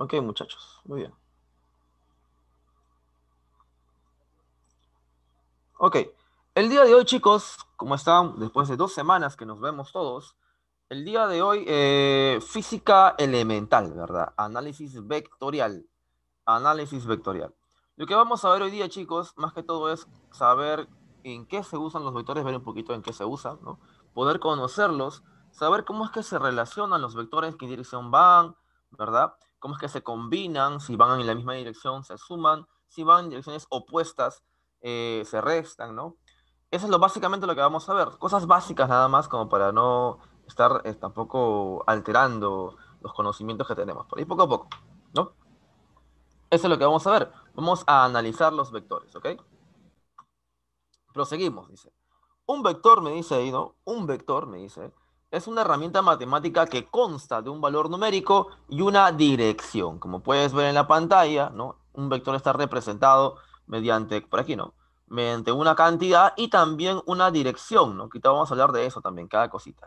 Ok, muchachos, muy bien. Ok, el día de hoy, chicos, como están, después de dos semanas que nos vemos todos, el día de hoy, eh, física elemental, ¿verdad? Análisis vectorial. Análisis vectorial. Lo que vamos a ver hoy día, chicos, más que todo es saber en qué se usan los vectores, ver un poquito en qué se usan, ¿no? Poder conocerlos, saber cómo es que se relacionan los vectores, qué dirección van, ¿verdad? cómo es que se combinan, si van en la misma dirección se suman, si van en direcciones opuestas eh, se restan, ¿no? Eso es lo básicamente lo que vamos a ver, cosas básicas nada más como para no estar eh, tampoco alterando los conocimientos que tenemos, por ahí poco a poco, ¿no? Eso es lo que vamos a ver, vamos a analizar los vectores, ¿ok? Proseguimos, dice. Un vector, me dice ahí, ¿no? Un vector, me dice, es una herramienta matemática que consta de un valor numérico y una dirección. Como puedes ver en la pantalla, ¿no? un vector está representado mediante, por aquí, ¿no? Mediante una cantidad y también una dirección, ¿no? vamos a hablar de eso también, cada cosita,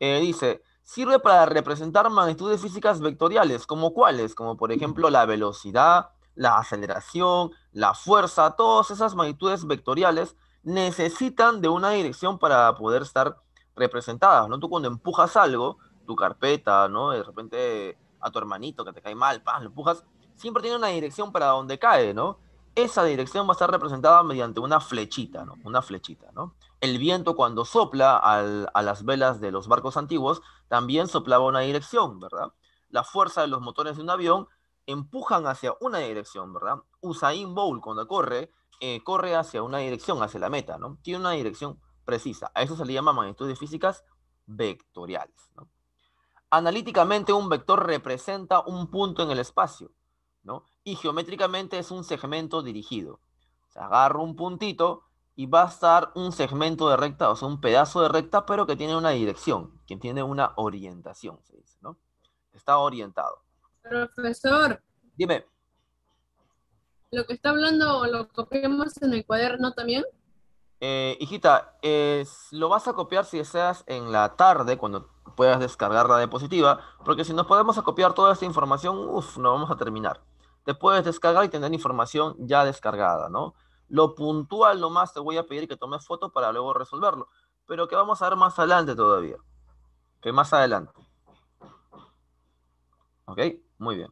eh, dice, sirve para representar magnitudes físicas vectoriales, como cuáles, como por ejemplo la velocidad, la aceleración, la fuerza, todas esas magnitudes vectoriales necesitan de una dirección para poder estar representadas, ¿no? Tú cuando empujas algo, tu carpeta, ¿no? De repente a tu hermanito que te cae mal, lo empujas, siempre tiene una dirección para donde cae, ¿no? Esa dirección va a estar representada mediante una flechita, ¿no? Una flechita, ¿no? El viento cuando sopla a las velas de los barcos antiguos también soplaba una dirección, ¿verdad? La fuerza de los motores de un avión empujan hacia una dirección, ¿verdad? Usain Bolt cuando corre, eh, corre hacia una dirección, hacia la meta, ¿no? Tiene una dirección precisa. A eso se le llama de físicas vectoriales. Analíticamente, un vector representa un punto en el espacio, ¿no? Y geométricamente es un segmento dirigido. O sea, agarro un puntito y va a estar un segmento de recta, o sea, un pedazo de recta, pero que tiene una dirección, que tiene una orientación, se dice, ¿no? Está orientado. Profesor. Dime. ¿Lo que está hablando lo copiamos en el cuaderno también? Eh, hijita, eh, lo vas a copiar si deseas en la tarde, cuando puedas descargar la diapositiva, porque si nos podemos copiar toda esta información, uff, no vamos a terminar. Te puedes descargar y tener información ya descargada, ¿no? Lo puntual nomás te voy a pedir que tomes foto para luego resolverlo, pero que vamos a ver más adelante todavía. Que más adelante. ¿Ok? Muy bien.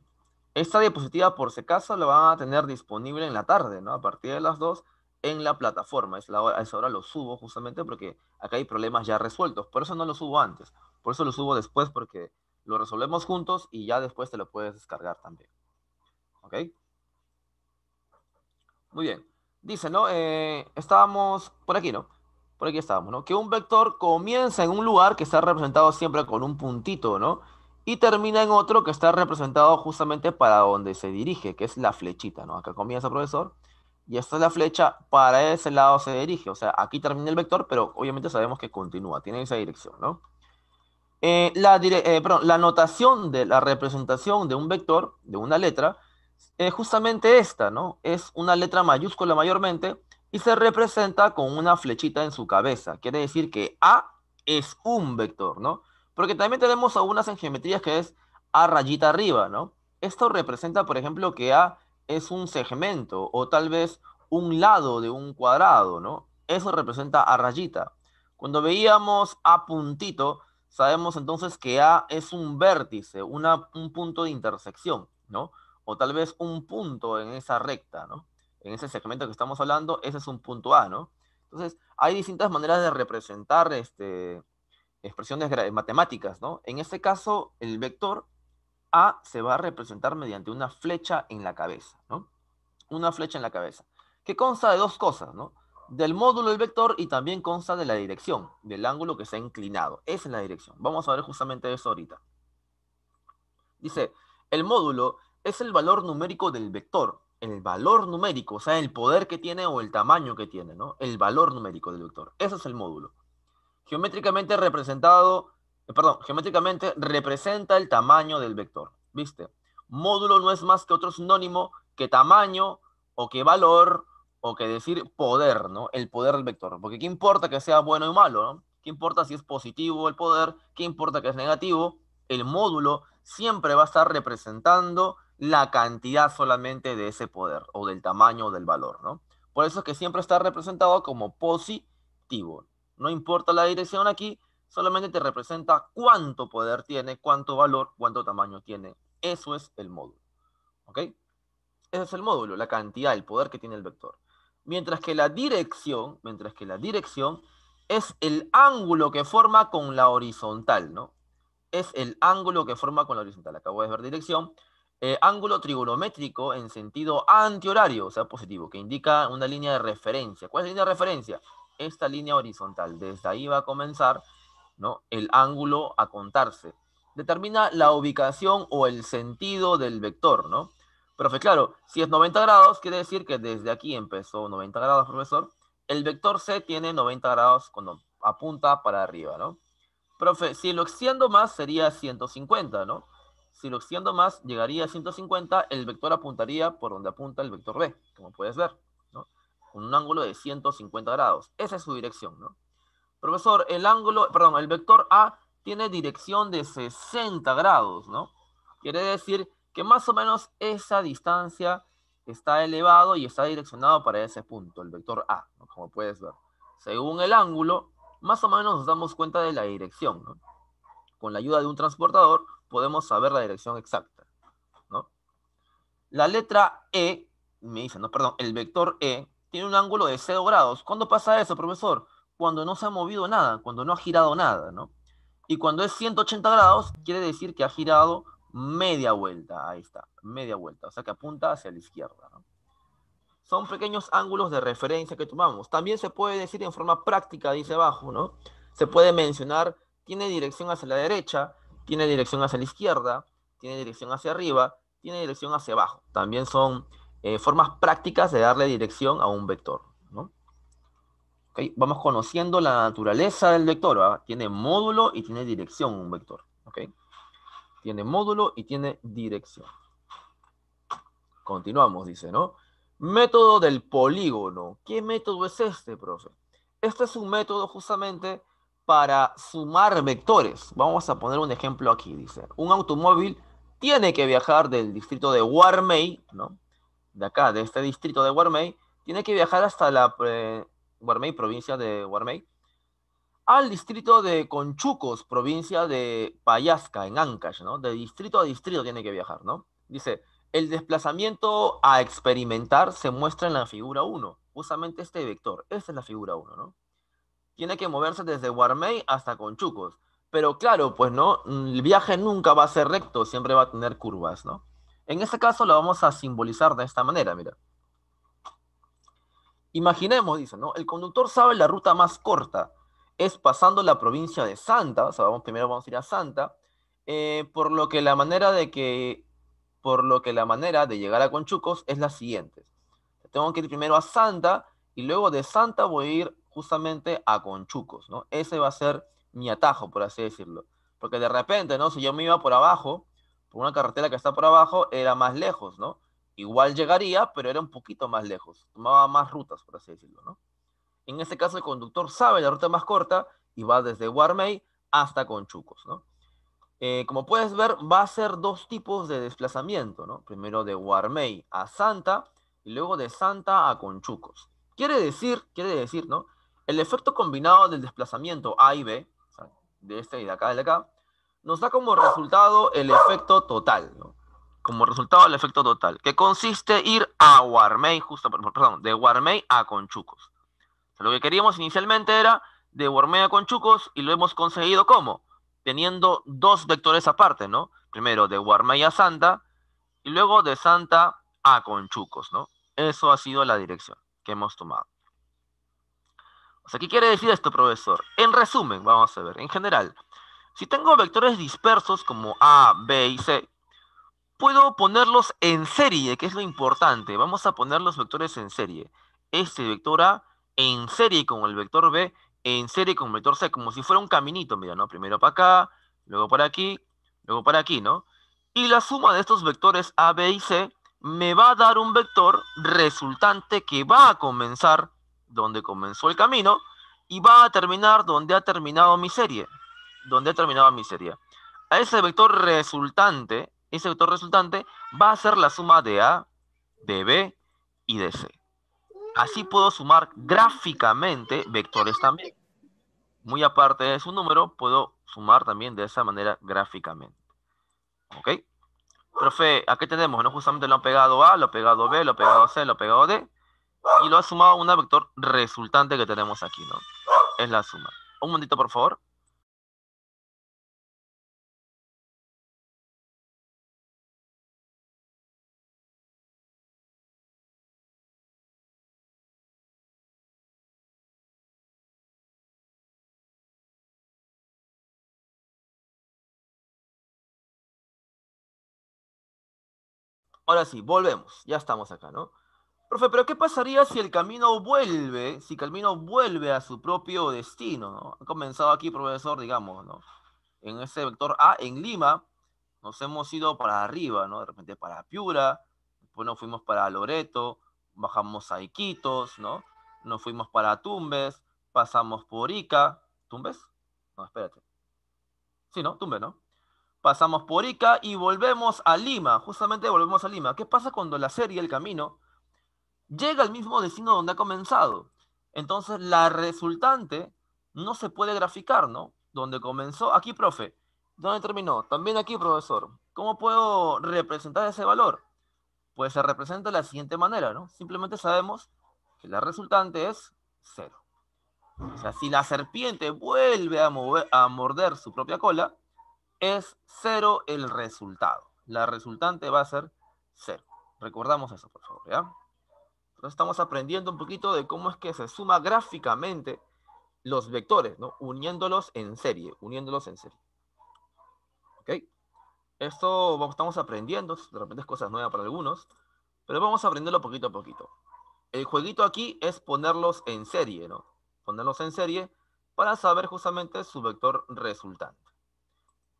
Esta diapositiva, por si acaso, la van a tener disponible en la tarde, ¿no? A partir de las 2 en la plataforma. Es la, a esa hora lo subo justamente porque acá hay problemas ya resueltos. Por eso no lo subo antes. Por eso lo subo después porque lo resolvemos juntos y ya después te lo puedes descargar también. ¿Ok? Muy bien. Dice, ¿no? Eh, estábamos por aquí, ¿no? Por aquí estábamos, ¿no? Que un vector comienza en un lugar que está representado siempre con un puntito, ¿no? Y termina en otro que está representado justamente para donde se dirige, que es la flechita, ¿no? Acá comienza, profesor, y esta es la flecha, para ese lado se dirige. O sea, aquí termina el vector, pero obviamente sabemos que continúa, tiene esa dirección, ¿no? Eh, la, eh, la notación de la representación de un vector, de una letra, es justamente esta, ¿no? Es una letra mayúscula mayormente y se representa con una flechita en su cabeza. Quiere decir que A es un vector, ¿no? Porque también tenemos algunas en geometrías que es A rayita arriba, ¿no? Esto representa, por ejemplo, que A es un segmento o tal vez un lado de un cuadrado, ¿no? Eso representa a rayita. Cuando veíamos a puntito, sabemos entonces que A es un vértice, una, un punto de intersección, ¿no? O tal vez un punto en esa recta, ¿no? En ese segmento que estamos hablando, ese es un punto A, ¿no? Entonces, hay distintas maneras de representar este, expresiones matemáticas, ¿no? En este caso, el vector a se va a representar mediante una flecha en la cabeza, ¿no? Una flecha en la cabeza, que consta de dos cosas, ¿no? Del módulo del vector y también consta de la dirección, del ángulo que se ha inclinado. Esa es la dirección. Vamos a ver justamente eso ahorita. Dice, el módulo es el valor numérico del vector, el valor numérico, o sea, el poder que tiene o el tamaño que tiene, ¿no? El valor numérico del vector. Ese es el módulo. Geométricamente representado eh, perdón, geométricamente representa el tamaño del vector. ¿Viste? Módulo no es más que otro sinónimo que tamaño o que valor o que decir poder, ¿no? El poder del vector. Porque qué importa que sea bueno y malo, ¿no? ¿Qué importa si es positivo el poder? ¿Qué importa que es negativo? El módulo siempre va a estar representando la cantidad solamente de ese poder o del tamaño o del valor, ¿no? Por eso es que siempre está representado como positivo. No importa la dirección aquí, solamente te representa cuánto poder tiene, cuánto valor, cuánto tamaño tiene. Eso es el módulo. ¿Ok? Ese es el módulo, la cantidad, el poder que tiene el vector. Mientras que la dirección, mientras que la dirección es el ángulo que forma con la horizontal, ¿no? Es el ángulo que forma con la horizontal. Acabo de ver dirección. Eh, ángulo trigonométrico en sentido antihorario, o sea, positivo, que indica una línea de referencia. ¿Cuál es la línea de referencia? Esta línea horizontal. Desde ahí va a comenzar ¿no? el ángulo a contarse. Determina la ubicación o el sentido del vector, ¿no? Profe, claro, si es 90 grados, quiere decir que desde aquí empezó 90 grados, profesor. El vector C tiene 90 grados cuando apunta para arriba, ¿no? Profe, si lo extiendo más sería 150, ¿no? Si lo extiendo más, llegaría a 150, el vector apuntaría por donde apunta el vector B, como puedes ver, ¿no? Con un ángulo de 150 grados. Esa es su dirección, ¿no? Profesor, el ángulo, perdón, el vector A tiene dirección de 60 grados, ¿no? Quiere decir que más o menos esa distancia está elevado y está direccionado para ese punto, el vector A, ¿no? como puedes ver. Según el ángulo, más o menos nos damos cuenta de la dirección. ¿no? Con la ayuda de un transportador podemos saber la dirección exacta. ¿no? La letra E, me dice, no, perdón, el vector E tiene un ángulo de 0 grados. ¿Cuándo pasa eso, profesor? cuando no se ha movido nada, cuando no ha girado nada, ¿no? Y cuando es 180 grados, quiere decir que ha girado media vuelta, ahí está, media vuelta, o sea que apunta hacia la izquierda, Son pequeños ángulos de referencia que tomamos. También se puede decir en forma práctica, dice abajo, ¿no? Se puede mencionar, tiene dirección hacia la derecha, tiene dirección hacia la izquierda, tiene dirección hacia arriba, tiene dirección hacia abajo. También son eh, formas prácticas de darle dirección a un vector. Vamos conociendo la naturaleza del vector. Tiene módulo y tiene dirección un vector. Tiene módulo y tiene dirección. Continuamos, dice, ¿no? Método del polígono. ¿Qué método es este, profe? Este es un método justamente para sumar vectores. Vamos a poner un ejemplo aquí, dice. Un automóvil tiene que viajar del distrito de Warmey, ¿no? De acá, de este distrito de Warmey, tiene que viajar hasta la, eh, Guarmey, provincia de Guarmey, al distrito de Conchucos, provincia de Payasca, en Ancash, ¿no? De distrito a distrito tiene que viajar, ¿no? Dice, el desplazamiento a experimentar se muestra en la figura 1, justamente este vector, esta es la figura 1, ¿no? Tiene que moverse desde Guarmey hasta Conchucos, pero claro, pues no, el viaje nunca va a ser recto, siempre va a tener curvas, ¿no? En este caso lo vamos a simbolizar de esta manera, mira. Imaginemos, dice, ¿no? El conductor sabe la ruta más corta, es pasando la provincia de Santa, o sea, vamos, primero vamos a ir a Santa, eh, por lo que la manera de que, por lo que la manera de llegar a Conchucos es la siguiente. Tengo que ir primero a Santa y luego de Santa voy a ir justamente a Conchucos, ¿no? Ese va a ser mi atajo, por así decirlo. Porque de repente, ¿no? Si yo me iba por abajo, por una carretera que está por abajo, era más lejos, ¿no? Igual llegaría, pero era un poquito más lejos, tomaba más rutas, por así decirlo, ¿no? En este caso, el conductor sabe la ruta más corta y va desde Warmay hasta Conchucos, ¿no? Eh, como puedes ver, va a ser dos tipos de desplazamiento, ¿no? Primero de Warmay a Santa y luego de Santa a Conchucos. Quiere decir, quiere decir, ¿no? El efecto combinado del desplazamiento A y B, de este y de acá y de acá, nos da como resultado el efecto total, ¿no? como resultado del efecto total, que consiste ir a Warmay, justo, perdón, de Warmay a Conchucos. lo que queríamos inicialmente era de Warmay a Conchucos y lo hemos conseguido como Teniendo dos vectores aparte, ¿no? Primero de Warmay a Santa y luego de Santa a Conchucos, ¿no? Eso ha sido la dirección que hemos tomado. O sea, ¿qué quiere decir esto, profesor? En resumen, vamos a ver, en general, si tengo vectores dispersos como A, B y C, puedo ponerlos en serie, que es lo importante. Vamos a poner los vectores en serie. Este vector A en serie con el vector B, en serie con el vector C, como si fuera un caminito, mira, ¿no? Primero para acá, luego para aquí, luego para aquí, ¿no? Y la suma de estos vectores A, B y C me va a dar un vector resultante que va a comenzar donde comenzó el camino y va a terminar donde ha terminado mi serie, donde ha terminado mi serie. A ese vector resultante ese vector resultante va a ser la suma de A, de B y de C. Así puedo sumar gráficamente vectores también. Muy aparte de su número, puedo sumar también de esa manera gráficamente. ¿Ok? Profe, aquí tenemos, ¿no? Justamente lo ha pegado A, lo ha pegado B, lo ha pegado C, lo ha pegado D. Y lo ha sumado a un vector resultante que tenemos aquí, ¿no? Es la suma. Un momentito, por favor. Ahora sí, volvemos, ya estamos acá, ¿no? Profe, pero ¿qué pasaría si el camino vuelve, si el camino vuelve a su propio destino? ¿no? Ha comenzado aquí, profesor, digamos, ¿no? En ese vector A, en Lima, nos hemos ido para arriba, ¿no? De repente para Piura, después nos fuimos para Loreto, bajamos a Iquitos, ¿no? Nos fuimos para Tumbes, pasamos por Ica. ¿Tumbes? No, espérate. Sí, ¿no? Tumbes, ¿no? pasamos por Ica y volvemos a Lima, justamente volvemos a Lima. ¿Qué pasa cuando la serie El Camino llega al mismo destino donde ha comenzado? Entonces la resultante no se puede graficar, ¿no? Donde comenzó, aquí, profe, ¿dónde terminó? También aquí, profesor. ¿Cómo puedo representar ese valor? Pues se representa de la siguiente manera, ¿no? Simplemente sabemos que la resultante es cero. O sea, si la serpiente vuelve a, a morder su propia cola, es cero el resultado. La resultante va a ser cero. Recordamos eso, por favor, ¿ya? Entonces estamos aprendiendo un poquito de cómo es que se suma gráficamente los vectores, ¿no? Uniéndolos en serie, uniéndolos en serie. ¿Ok? Esto estamos aprendiendo, de repente es cosas nueva para algunos, pero vamos a aprenderlo poquito a poquito. El jueguito aquí es ponerlos en serie, ¿no? Ponerlos en serie para saber justamente su vector resultante.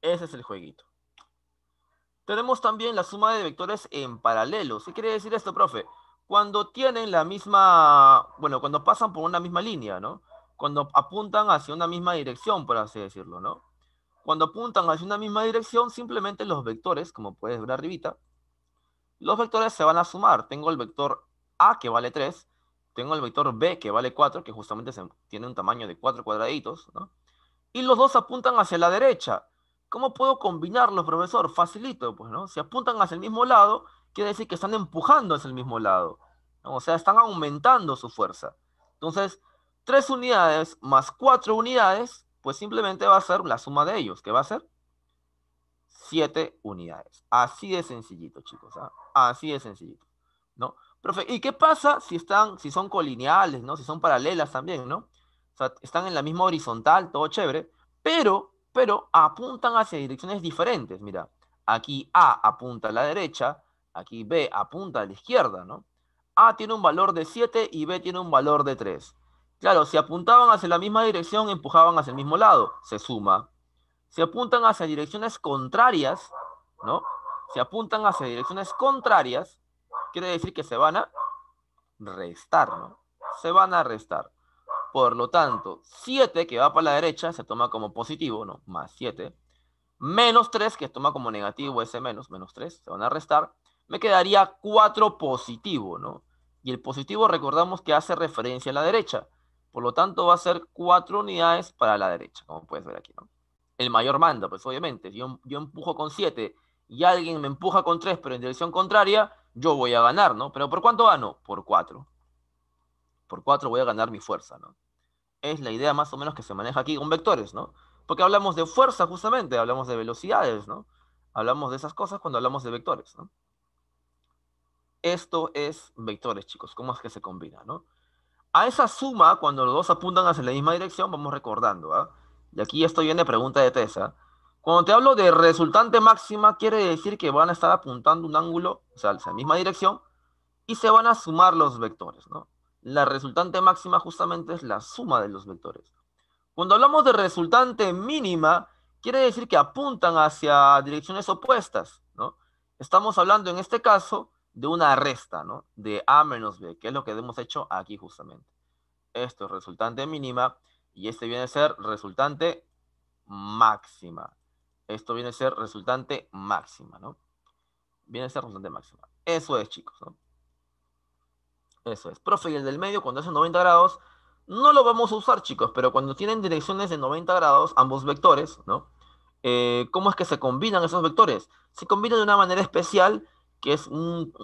Ese es el jueguito. Tenemos también la suma de vectores en paralelo. ¿Qué quiere decir esto, profe? Cuando tienen la misma, bueno, cuando pasan por una misma línea, ¿no? Cuando apuntan hacia una misma dirección, por así decirlo, ¿no? Cuando apuntan hacia una misma dirección, simplemente los vectores, como puedes ver arribita, los vectores se van a sumar. Tengo el vector A que vale 3, tengo el vector B que vale 4, que justamente tiene un tamaño de 4 cuadraditos, ¿no? Y los dos apuntan hacia la derecha. ¿Cómo puedo combinarlos, profesor? Facilito, pues, ¿no? Si apuntan hacia el mismo lado, quiere decir que están empujando hacia el mismo lado. O sea, están aumentando su fuerza. Entonces, tres unidades más cuatro unidades, pues simplemente va a ser la suma de ellos, que va a ser siete unidades. Así de sencillito, chicos. ¿ah? Así de sencillito, ¿no? Profe, ¿y qué pasa si están, si son colineales, ¿no? Si son paralelas también, ¿no? O sea, están en la misma horizontal, todo chévere, pero pero apuntan hacia direcciones diferentes. Mira, aquí A apunta a la derecha, aquí B apunta a la izquierda, ¿no? A tiene un valor de 7 y B tiene un valor de 3. Claro, si apuntaban hacia la misma dirección, empujaban hacia el mismo lado, se suma. Si apuntan hacia direcciones contrarias, ¿no? Si apuntan hacia direcciones contrarias, quiere decir que se van a restar, ¿no? Se van a restar. Por lo tanto, 7 que va para la derecha se toma como positivo, ¿no? Más 7. Menos 3 que se toma como negativo, ese menos, menos 3, se van a restar. Me quedaría 4 positivo, ¿no? Y el positivo recordamos que hace referencia a la derecha. Por lo tanto, va a ser 4 unidades para la derecha, como puedes ver aquí, ¿no? El mayor manda, pues obviamente. Si yo, empujo con 7 y alguien me empuja con 3, pero en dirección contraria, yo voy a ganar, ¿no? ¿Pero por cuánto gano? Por 4 por 4 voy a ganar mi fuerza, ¿no? Es la idea más o menos que se maneja aquí con vectores, ¿no? Porque hablamos de fuerza justamente, hablamos de velocidades, ¿no? Hablamos de esas cosas cuando hablamos de vectores, ¿no? Esto es vectores, chicos, cómo es que se combina, ¿no? A esa suma, cuando los dos apuntan hacia la misma dirección, vamos recordando, ¿ah? Y aquí esto viene pregunta de Tesa. Cuando te hablo de resultante máxima, quiere decir que van a estar apuntando un ángulo, o sea, hacia la misma dirección, y se van a sumar los vectores, ¿no? la resultante máxima justamente es la suma de los vectores. Cuando hablamos de resultante mínima, quiere decir que apuntan hacia direcciones opuestas, ¿no? Estamos hablando en este caso de una resta, ¿no? De A menos B, que es lo que hemos hecho aquí justamente. Esto es resultante mínima y este viene a ser resultante máxima. Esto viene a ser resultante máxima, ¿no? Viene a ser resultante máxima. Eso es, chicos, ¿no? Eso es. Profe, y el del medio, cuando hace 90 grados, no lo vamos a usar, chicos, pero cuando tienen direcciones de 90 grados, ambos vectores, ¿no? Eh, ¿Cómo es que se combinan esos vectores? Se combinan de una manera especial, que es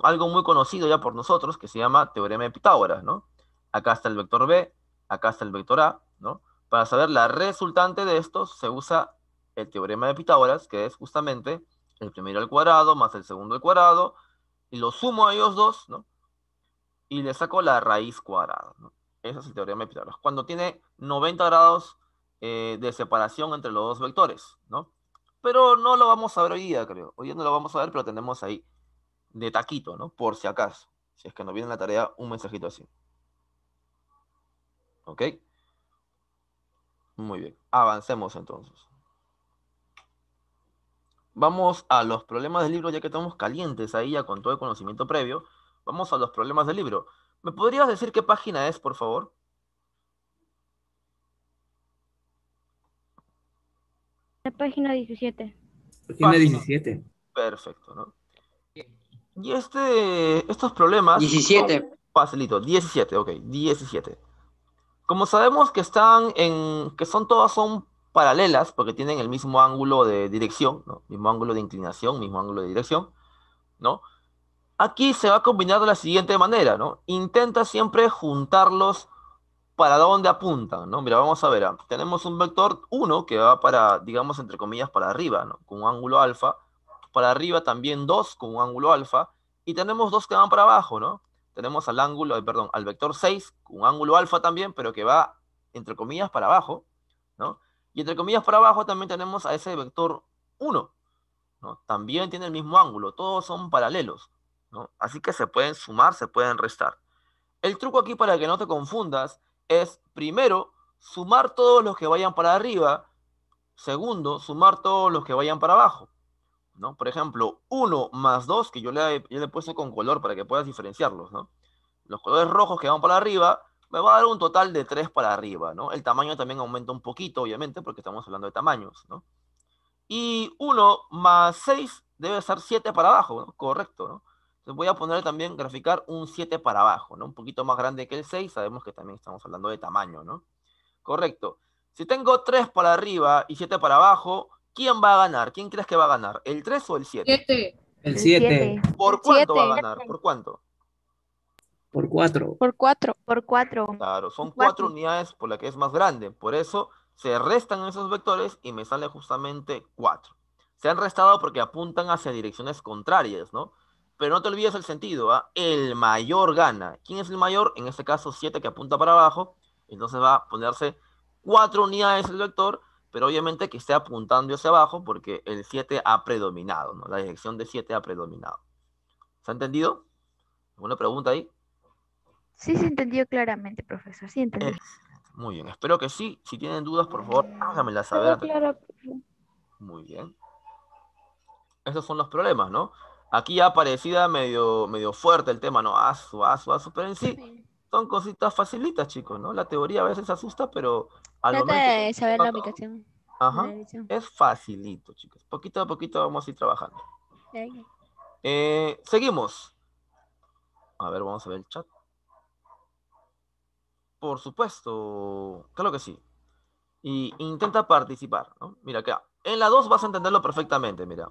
algo muy conocido ya por nosotros, que se llama teorema de Pitágoras, ¿no? Acá está el vector B, acá está el vector A, ¿no? Para saber la resultante de estos, se usa el teorema de Pitágoras, que es justamente el primero al cuadrado más el segundo al cuadrado, y lo sumo a ellos dos, ¿no? y le saco la raíz cuadrada. Esa es la teoría de Pitágoras. Cuando tiene 90 grados eh, de separación entre los dos vectores, ¿no? Pero no lo vamos a ver hoy día, creo. Hoy día no lo vamos a ver, pero tenemos ahí de taquito, ¿no? Por si acaso. Si es que nos viene la tarea un mensajito así. ¿Ok? Muy bien. Avancemos entonces. Vamos a los problemas del libro, ya que estamos calientes ahí ya con todo el conocimiento previo. Vamos a los problemas del libro. ¿Me podrías decir qué página es, por favor? La página 17. Página, 17. Perfecto, ¿no? Y este, estos problemas... 17. Facilito, 17, ok, 17. Como sabemos que están en... que son todas son paralelas porque tienen el mismo ángulo de dirección, ¿no? Mismo ángulo de inclinación, mismo ángulo de dirección, ¿no? Aquí se va a combinar de la siguiente manera, ¿no? Intenta siempre juntarlos para dónde apuntan, ¿no? Mira, vamos a ver, ah, tenemos un vector 1 que va para, digamos, entre comillas, para arriba, ¿no? Con un ángulo alfa, para arriba también 2 con un ángulo alfa, y tenemos dos que van para abajo, ¿no? Tenemos al ángulo, eh, perdón, al vector 6 con un ángulo alfa también, pero que va, entre comillas, para abajo, ¿no? Y entre comillas para abajo también tenemos a ese vector 1, ¿no? También tiene el mismo ángulo, todos son paralelos. Así que se pueden sumar, se pueden restar. El truco aquí para que no te confundas es, primero, sumar todos los que vayan para arriba. Segundo, sumar todos los que vayan para abajo. ¿no? Por ejemplo, 1 más 2, que yo le, yo he puesto con color para que puedas diferenciarlos. Los colores rojos que van para arriba me va a dar un total de 3 para arriba. ¿no? El tamaño también aumenta un poquito, obviamente, porque estamos hablando de tamaños. Y 1 más 6 debe ser 7 para abajo, ¿no? correcto. ¿no? voy a poner también, graficar un 7 para abajo, ¿no? Un poquito más grande que el 6, sabemos que también estamos hablando de tamaño, ¿no? Correcto. Si tengo 3 para arriba y 7 para abajo, ¿quién va a ganar? ¿Quién crees que va a ganar? ¿El 3 o el 7? 7. El 7. ¿Por cuánto va a ganar? ¿Por cuánto? Por 4. Por 4. Por 4. Claro, son 4 unidades por la que es más grande. Por eso se restan esos vectores y me sale justamente 4. Se han restado porque apuntan hacia direcciones contrarias, ¿no? pero no te olvides el sentido, ¿ah? el mayor gana. ¿Quién es el mayor? En este caso 7 que apunta para abajo, entonces va a ponerse cuatro unidades el doctor, pero obviamente que esté apuntando hacia abajo porque el 7 ha predominado, ¿no? la dirección de siete ha predominado. ¿Se ha entendido? ¿Alguna pregunta ahí? Sí, se entendió claramente, profesor, sí entendió. muy bien, espero que sí. Si tienen dudas, por favor, háganmela saber. Muy bien. Esos son los problemas, ¿no? Aquí ya medio, medio fuerte el tema, ¿no? Asu, asu, asu, pero en sí son cositas facilitas, chicos, ¿no? La teoría a veces asusta, pero al Trata de saber la aplicación. Ajá, es facilito, chicos. Poquito a poquito vamos a ir trabajando. Eh, seguimos. A ver, vamos a ver el chat. Por supuesto, claro que sí. Y intenta participar, ¿no? Mira acá. En la 2 vas a entenderlo perfectamente, mira.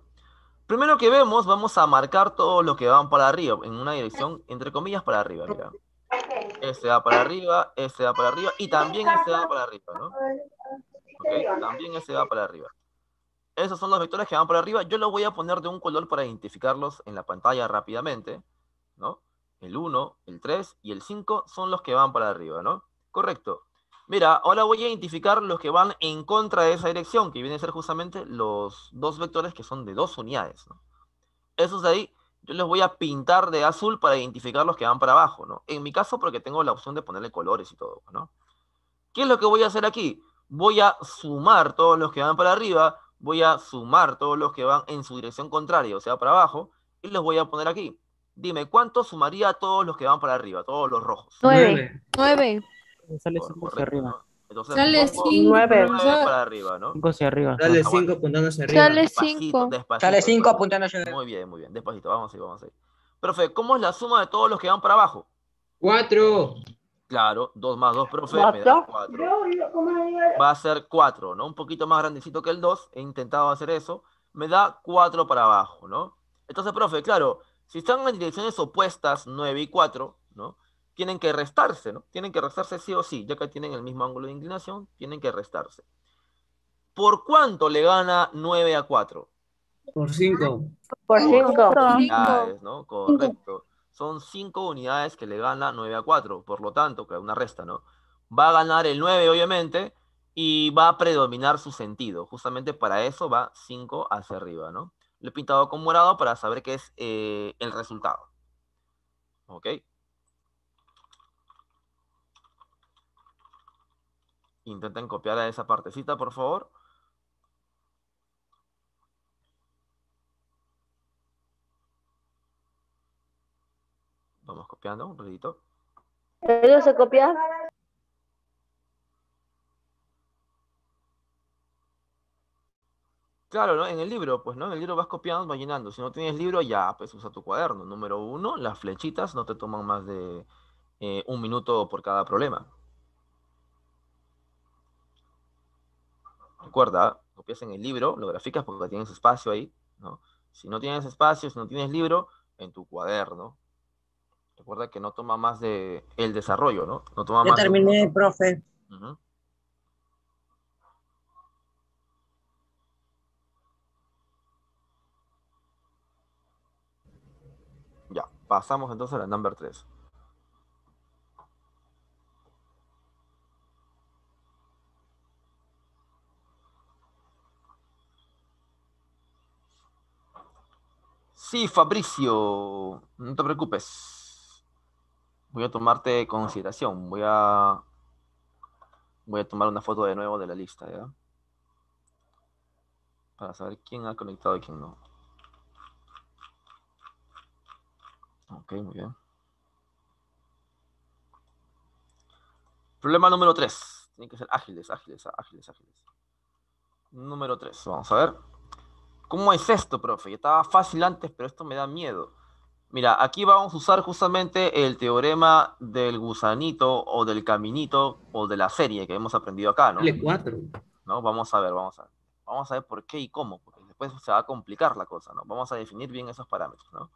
Primero que vemos, vamos a marcar todos los que van para arriba, en una dirección, entre comillas, para arriba, mira. va para arriba, ese va para arriba, y también ese va para arriba, ¿no? también ese va para arriba. Esos son los vectores que van para arriba. Yo los voy a poner de un color para identificarlos en la pantalla rápidamente, ¿no? El 1, el 3 y el 5 son los que van para arriba, ¿no? Correcto. Mira, ahora voy a identificar los que van en contra de esa dirección, que vienen a ser justamente los dos vectores que son de dos unidades. ¿no? Esos ahí yo los voy a pintar de azul para identificar los que van para abajo. ¿no? En mi caso, porque tengo la opción de ponerle colores y todo. ¿no? ¿Qué es lo que voy a hacer aquí? Voy a sumar todos los que van para arriba, voy a sumar todos los que van en su dirección contraria, o sea, para abajo, y los voy a poner aquí. Dime, ¿cuánto sumaría todos los que van para arriba, todos los rojos? Nueve. Nueve. Sale 5 hacia arriba. Entonces, sale 5 para arriba, ¿no? 5 hacia arriba. Sale 5 apuntando hacia arriba. Sale 5. Sale 5 apuntando hacia arriba. Muy bien, muy bien. Despacito, vamos a ir, vamos a ahí. Profe, ¿cómo es la suma de todos los que van para abajo? 4. Claro, 2 más 2, profe, da 4. Va a ser 4, ¿no? Un poquito más grandecito que el 2. He intentado hacer eso. Me da 4 para abajo, ¿no? Entonces, profe, claro, si están en direcciones opuestas, 9 y 4, tienen que restarse, ¿no? Tienen que restarse sí o sí, ya que tienen el mismo ángulo de inclinación, tienen que restarse. ¿Por cuánto le gana 9 a 4? Por 5. Por 5. ¿no? Correcto. Son 5 unidades que le gana 9 a 4, por lo tanto, que es una resta, ¿no? Va a ganar el 9, obviamente, y va a predominar su sentido. Justamente para eso va 5 hacia arriba, ¿no? Lo he pintado con morado para saber qué es eh, el resultado. ¿Ok? Intenten copiar a esa partecita, por favor. Vamos copiando un ratito. se copia? Claro, En el libro, pues, ¿no? En el libro vas copiando, vas llenando. Si no tienes libro, ya, pues, usa tu cuaderno. Número uno, las flechitas no te toman más de eh, un minuto por cada problema. Recuerda, copias en el libro, lo graficas porque tienes espacio ahí, ¿no? Si no tienes espacio, si no tienes libro, en tu cuaderno. Recuerda que no toma más de el desarrollo, ¿no? No toma más terminé, profe. Ya, pasamos entonces a la number 3. Fabricio, no te preocupes. Voy a tomarte consideración. Voy a voy a tomar una foto de nuevo de la lista, Para saber quién ha conectado y quién no. Ok, muy bien. Problema número 3. Tienen que ser ágiles, ágiles, ágiles, ágiles. Número 3. Vamos a ver. ¿Cómo es esto, profe? Yo estaba fácil antes, pero esto me da miedo. Mira, aquí vamos a usar justamente el teorema del gusanito o del caminito o de la serie que hemos aprendido acá, ¿no? L4. ¿No? Vamos a ver, vamos a ver. Vamos a ver por qué y cómo, porque después se va a complicar la cosa, ¿no? Vamos a definir bien esos parámetros, ¿no?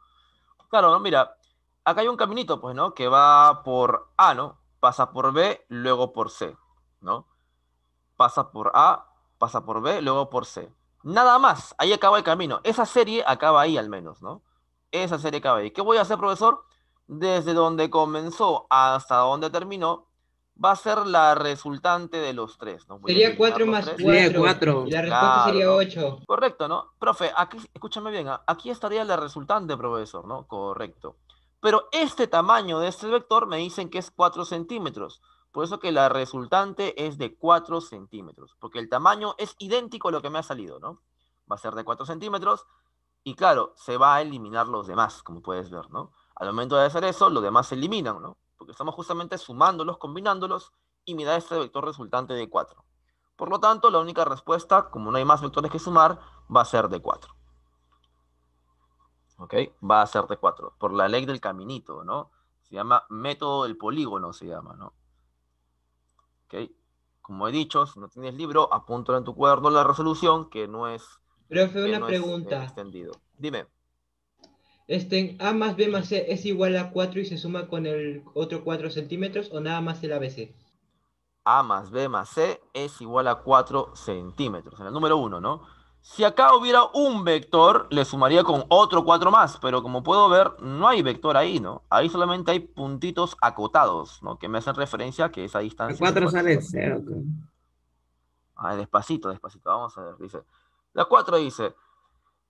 Claro, Mira, acá hay un caminito, pues, ¿no? Que va por A, ¿no? Pasa por B, luego por C, ¿no? Pasa por A, pasa por B, luego por C. Nada más, ahí acaba el camino. Esa serie acaba ahí al menos, ¿no? Esa serie acaba ahí. ¿Qué voy a hacer, profesor? Desde donde comenzó hasta donde terminó, va a ser la resultante de los tres, ¿no? sería cuatro más cuatro, La respuesta sería ocho. Correcto, ¿no? Profe, aquí, escúchame bien, ¿ah? aquí estaría la resultante, profesor, ¿no? Correcto. Pero este tamaño de este vector me dicen que es cuatro centímetros. Por eso que la resultante es de 4 centímetros, porque el tamaño es idéntico a lo que me ha salido, ¿no? Va a ser de 4 centímetros y claro, se va a eliminar los demás, como puedes ver, ¿no? Al momento de hacer eso, los demás se eliminan, ¿no? Porque estamos justamente sumándolos, combinándolos y me da este vector resultante de 4. Por lo tanto, la única respuesta, como no hay más vectores que sumar, va a ser de 4. ¿Ok? Va a ser de 4, por la ley del caminito, ¿no? Se llama método del polígono, se llama, ¿no? Como he dicho, si no tienes libro, apúntalo en tu cuaderno la resolución, que no es... Profe, una eh, pregunta. extendido. Dime. Este, A más B más C es igual a 4 y se suma con el otro 4 centímetros o nada más el ABC. A más B más C es igual a 4 centímetros. En el número 1, ¿no? Si acá hubiera un vector, le sumaría con otro 4 más, pero como puedo ver, no hay vector ahí, ¿no? Ahí solamente hay puntitos acotados, ¿no? Que me hacen referencia a que esa distancia... La 4 sale 0. Ah, despacito, despacito, vamos a ver, dice. La 4 dice,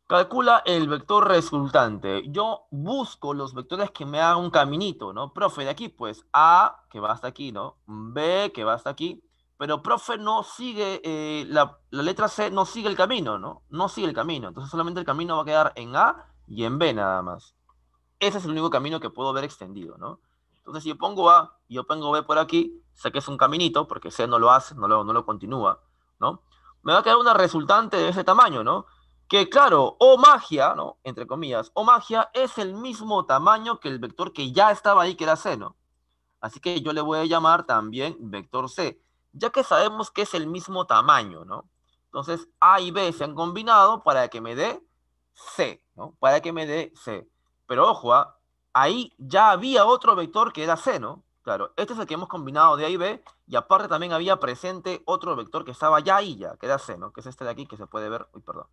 calcula el vector resultante. Yo busco los vectores que me hagan un caminito, ¿no? Profe, de aquí, pues, A, que va hasta aquí, ¿no? B, que va hasta aquí, pero profe no sigue, eh, la, letra C no sigue el camino, ¿no? No sigue el camino, entonces solamente el camino va a quedar en A y en B nada más. Ese es el único camino que puedo ver extendido, ¿no? Entonces si yo pongo A y yo pongo B por aquí, sé que es un caminito, porque C no lo hace, no lo, no lo continúa, ¿no? Me va a quedar una resultante de ese tamaño, ¿no? que claro, o magia, ¿no? Entre comillas, o magia es el mismo tamaño que el vector que ya estaba ahí, que era C, ¿no? Así que yo le voy a llamar también vector C ya que sabemos que es el mismo tamaño, ¿no? Entonces, A y B se han combinado para que me dé C, ¿no? Para que me dé C. Pero ojo, ¿ah? ahí ya había otro vector que era C, ¿no? Claro, este es el que hemos combinado de A y B, y aparte también había presente otro vector que estaba ya ahí ya, que era C, ¿no? Que es este de aquí que se puede ver, uy, perdón,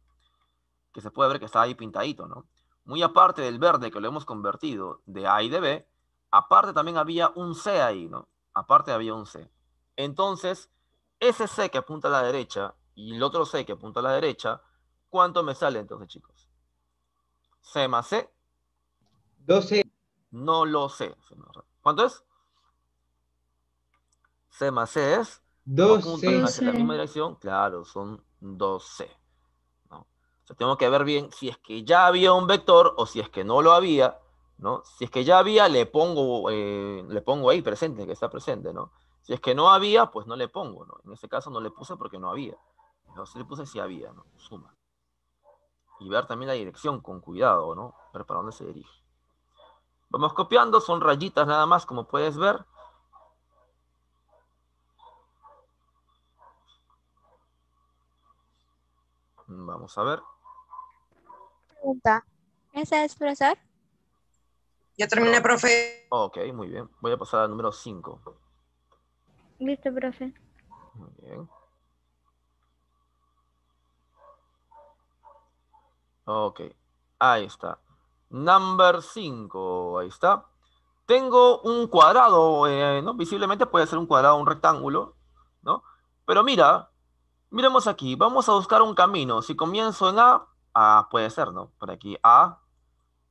que se puede ver que está ahí pintadito, ¿no? Muy aparte del verde que lo hemos convertido de A y de B, aparte también había un C ahí, ¿no? Aparte había un C. Entonces, ese C que apunta a la derecha y el otro C que apunta a la derecha, ¿cuánto me sale entonces, chicos? C más C. 12. No lo sé. ¿Cuánto es? C más C es 12. En la misma dirección, claro, son 12. ¿no? tengo que ver bien si es que ya había un vector o si es que no lo había, ¿no? Si es que ya había, le pongo, eh, le pongo ahí presente, que está presente, ¿no? Si es que no había, pues no le pongo, ¿no? En ese caso no le puse porque no había. Pero le puse si había, ¿no? Suma. Y ver también la dirección con cuidado, ¿no? Ver para dónde se dirige. Vamos copiando, son rayitas nada más, como puedes ver. Vamos a ver. Pregunta. ¿Esa es, profesor? Ya terminé, profe. Ok, muy bien. Voy a pasar al número 5. Listo, profe. Muy bien. Ok, ahí está. Number 5, ahí está. Tengo un cuadrado, eh, ¿no? Visiblemente puede ser un cuadrado, un rectángulo, ¿no? Pero mira, miremos aquí, vamos a buscar un camino. Si comienzo en A, A puede ser, ¿no? Por aquí A,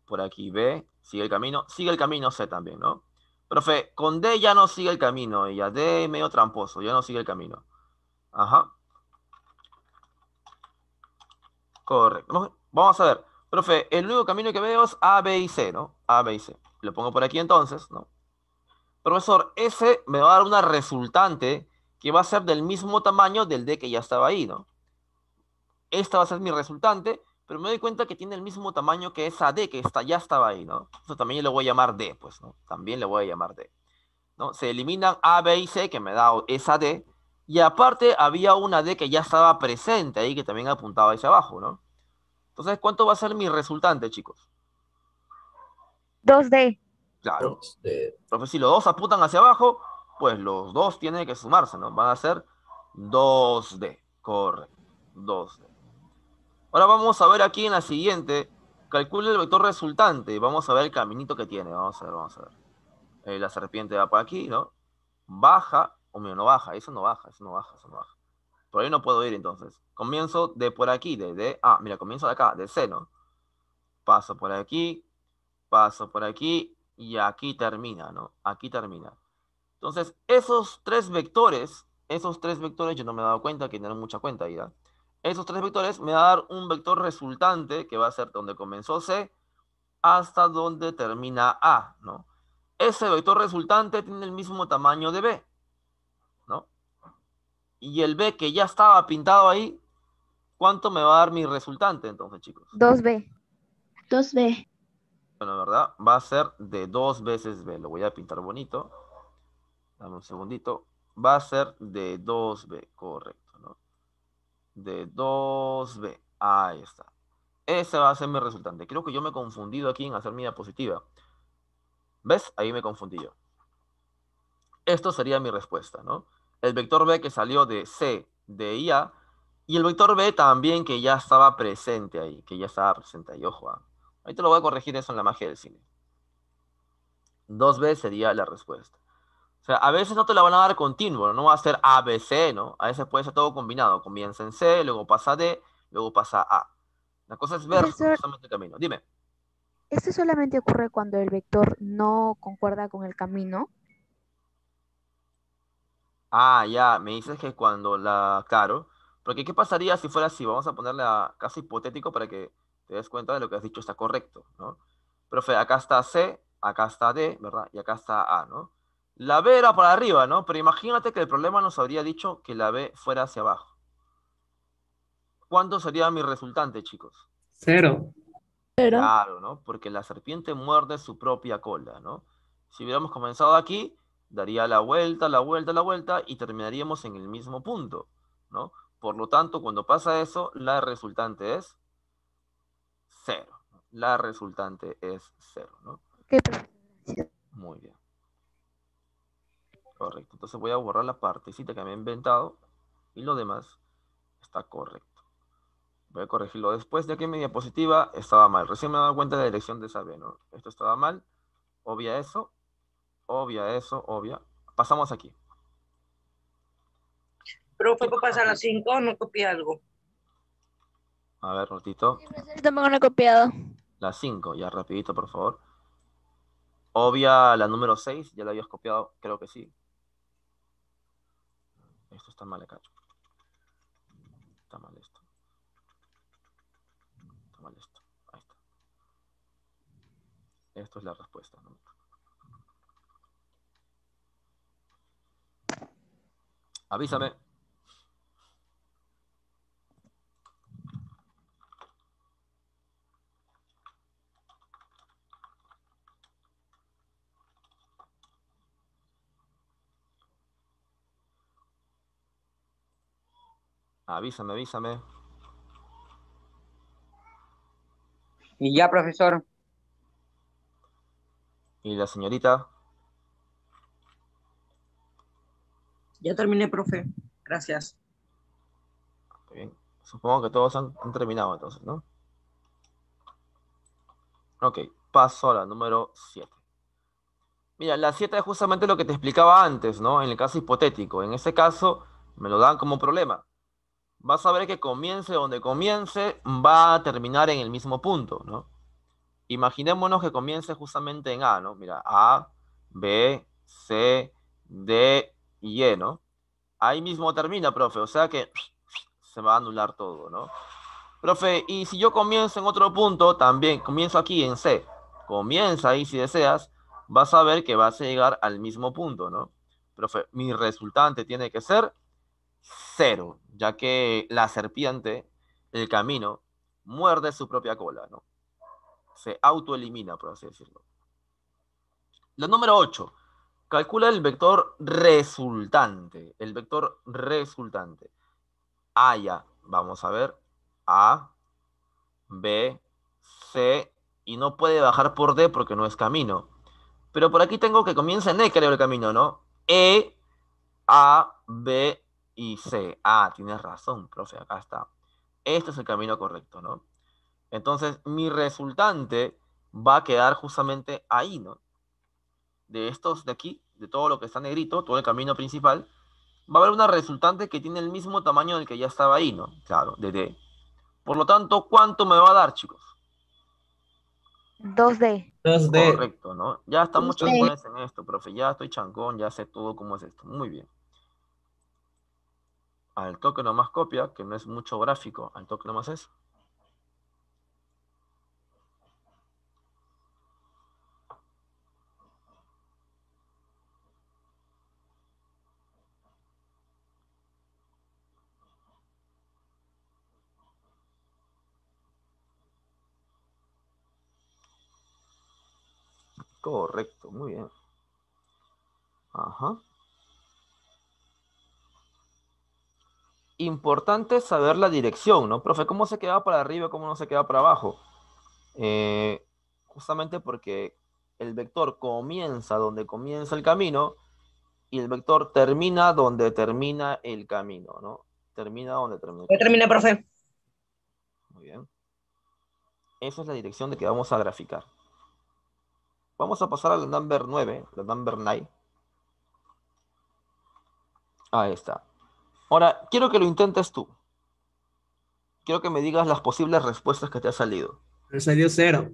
por aquí B, sigue el camino, sigue el camino C también, ¿no? Profe, con D ya no sigue el camino, ella. D es medio tramposo, ya no sigue el camino. Ajá. Correcto. Vamos a ver. Profe, el único camino que veo es A, B y C, ¿no? A, B y C. Lo pongo por aquí entonces, ¿no? Profesor, ese me va a dar una resultante que va a ser del mismo tamaño del D que ya estaba ahí, ¿no? Esta va a ser mi resultante pero me doy cuenta que tiene el mismo tamaño que esa D que está, ya estaba ahí, ¿no? Eso también le voy a llamar D, pues, ¿no? También le voy a llamar D. ¿no? Se eliminan A, B y C, que me da esa D, y aparte había una D que ya estaba presente ahí, que también apuntaba hacia abajo, ¿no? Entonces, ¿cuánto va a ser mi resultante, chicos? 2D. Claro. profesor pues, si los dos apuntan hacia abajo, pues los dos tienen que sumarse, ¿no? Van a ser 2D. Correcto. 2D. Ahora vamos a ver aquí en la siguiente, calcula el vector resultante, vamos a ver el caminito que tiene, vamos a ver, vamos a ver. Eh, la serpiente va por aquí, ¿no? Baja, o mira, no baja, eso no baja, eso no baja, eso no baja. Por ahí no puedo ir entonces. Comienzo de por aquí, de, de ah, mira, comienzo de acá, de seno. Paso por aquí, paso por aquí, y aquí termina, ¿no? Aquí termina. Entonces, esos tres vectores, esos tres vectores, yo no me he dado cuenta, que no mucha cuenta, ya. Esos tres vectores me va a dar un vector resultante que va a ser donde comenzó C hasta donde termina A, ¿no? Ese vector resultante tiene el mismo tamaño de B, ¿no? Y el B que ya estaba pintado ahí, ¿cuánto me va a dar mi resultante entonces, chicos? 2B. 2B. Bueno, ¿verdad? Va a ser de dos veces B. Lo voy a pintar bonito. Dame un segundito. Va a ser de 2B, correcto de 2B. Ahí está. Ese va a ser mi resultante. Creo que yo me he confundido aquí en hacer mi diapositiva. ¿Ves? Ahí me confundí yo. Esto sería mi respuesta, ¿no? El vector B que salió de C, de IA. y el vector B también que ya estaba presente ahí, que ya estaba presente ahí, ojo. Ah. Ahí te lo voy a corregir eso en la magia del cine. 2B sería la respuesta. O sea, a veces no te la van a dar continuo, no va a ser A, B, C, ¿no? A veces puede ser todo combinado. Comienza en C, luego pasa D, luego pasa A. La cosa es ver justamente el camino. Dime. ¿Esto solamente ocurre cuando el vector no concuerda con el camino? Ah, ya, me dices que cuando la... Claro, porque ¿qué pasaría si fuera así? Vamos a ponerle a caso hipotético para que te des cuenta de lo que has dicho está correcto, ¿no? Profe, acá está C, acá está D, ¿verdad? Y acá está A, ¿no? La B era para arriba, ¿no? Pero imagínate que el problema nos habría dicho que la B fuera hacia abajo. ¿Cuánto sería mi resultante, chicos? Cero. Cero. Claro, ¿no? Porque la serpiente muerde su propia cola, ¿no? Si hubiéramos comenzado aquí, daría la vuelta, la vuelta, la vuelta y terminaríamos en el mismo punto, ¿no? Por lo tanto, cuando pasa eso, la resultante es cero. La resultante es cero, ¿no? Muy bien correcto. Entonces voy a borrar la partecita que me he inventado y lo demás está correcto. Voy a corregirlo después, ya que mi diapositiva estaba mal. Recién me he dado cuenta de la dirección de esa B, Esto estaba mal. Obvia eso. Obvia eso, obvia. Pasamos aquí. Pero fue pasar a las 5 no copié algo. A ver, Rotito. tampoco copiado. La 5, ya rapidito, por favor. Obvia la número 6, ya la habías copiado, creo que sí. Esto está mal eh, acá. Está mal esto. Está mal esto. Ahí está. Esto es la respuesta. ¿no? Avísame. Avísame, avísame. Y ya, profesor. ¿Y la señorita? Ya terminé, profe. Gracias. Bien. Supongo que todos han, han terminado entonces, ¿no? Ok, paso a la número 7. Mira, la 7 es justamente lo que te explicaba antes, ¿no? En el caso hipotético. En ese caso, me lo dan como problema vas a ver que comience donde comience, va a terminar en el mismo punto, ¿no? Imaginémonos que comience justamente en A, ¿no? Mira, A, B, C, D y E, ¿no? Ahí mismo termina, profe, o sea que se va a anular todo, ¿no? Profe, y si yo comienzo en otro punto, también comienzo aquí en C, comienza ahí si deseas, vas a ver que vas a llegar al mismo punto, ¿no? Profe, mi resultante tiene que ser cero, ya que la serpiente, el camino, muerde su propia cola, ¿no? Se autoelimina, por así decirlo. La número 8. Calcula el vector resultante. El vector resultante. ya. vamos a ver, A, B, C, y no puede bajar por D porque no es camino. Pero por aquí tengo que comienza en E, creo, el camino, ¿no? E, A, B, y C, ah, tienes razón, profe, acá está. Este es el camino correcto, ¿no? Entonces, mi resultante va a quedar justamente ahí, ¿no? De estos de aquí, de todo lo que está negrito, todo el camino principal, va a haber una resultante que tiene el mismo tamaño del que ya estaba ahí, ¿no? Claro, de D. Por lo tanto, ¿cuánto me va a dar, chicos? 2D. 2D. Correcto, ¿no? Ya estamos mucho en esto, profe. Ya estoy chancón, ya sé todo cómo es esto. Muy bien al toque nomás copia, que no es mucho gráfico, al toque nomás es. Correcto, muy bien. Ajá. importante saber la dirección, ¿no? Profe, ¿cómo se queda para arriba, cómo no se queda para abajo? Eh, justamente porque el vector comienza donde comienza el camino y el vector termina donde termina el camino, ¿no? Termina donde termina. El camino. termina, profe. Muy bien. Esa es la dirección de que vamos a graficar. Vamos a pasar al number 9, el number 9. Ahí está. Ahora, quiero que lo intentes tú. Quiero que me digas las posibles respuestas que te ha salido. Me salió cero.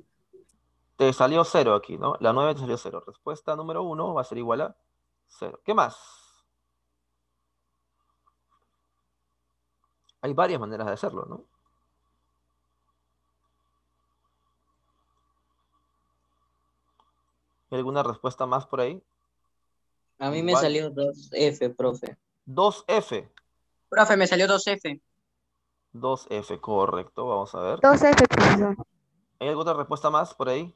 Te salió cero aquí, ¿no? La 9 te salió cero. Respuesta número 1 va a ser igual a cero. ¿Qué más? Hay varias maneras de hacerlo, ¿no? ¿Hay alguna respuesta más por ahí? A mí me salió 2F, profe. 2F. Profe, me salió 2F. 2F, correcto. Vamos a ver. 2F, profesor. ¿Hay alguna otra respuesta más por ahí?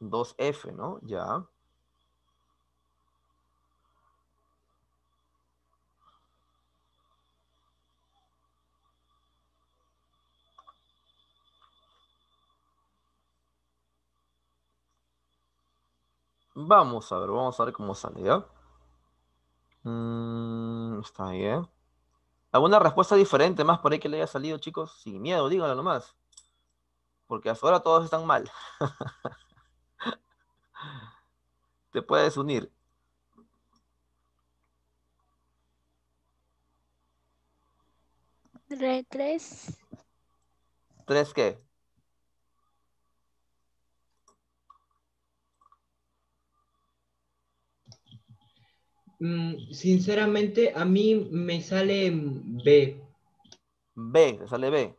2 F, ¿no? Ya. Vamos a ver, vamos a ver cómo sale, mm, está bien. ¿Alguna respuesta diferente más por ahí que le haya salido, chicos? Sin miedo, díganlo más. Porque hasta ahora todos están mal. Te puedes unir. Tres. ¿Tres qué? Mm, sinceramente, a mí me sale B. B, le sale B.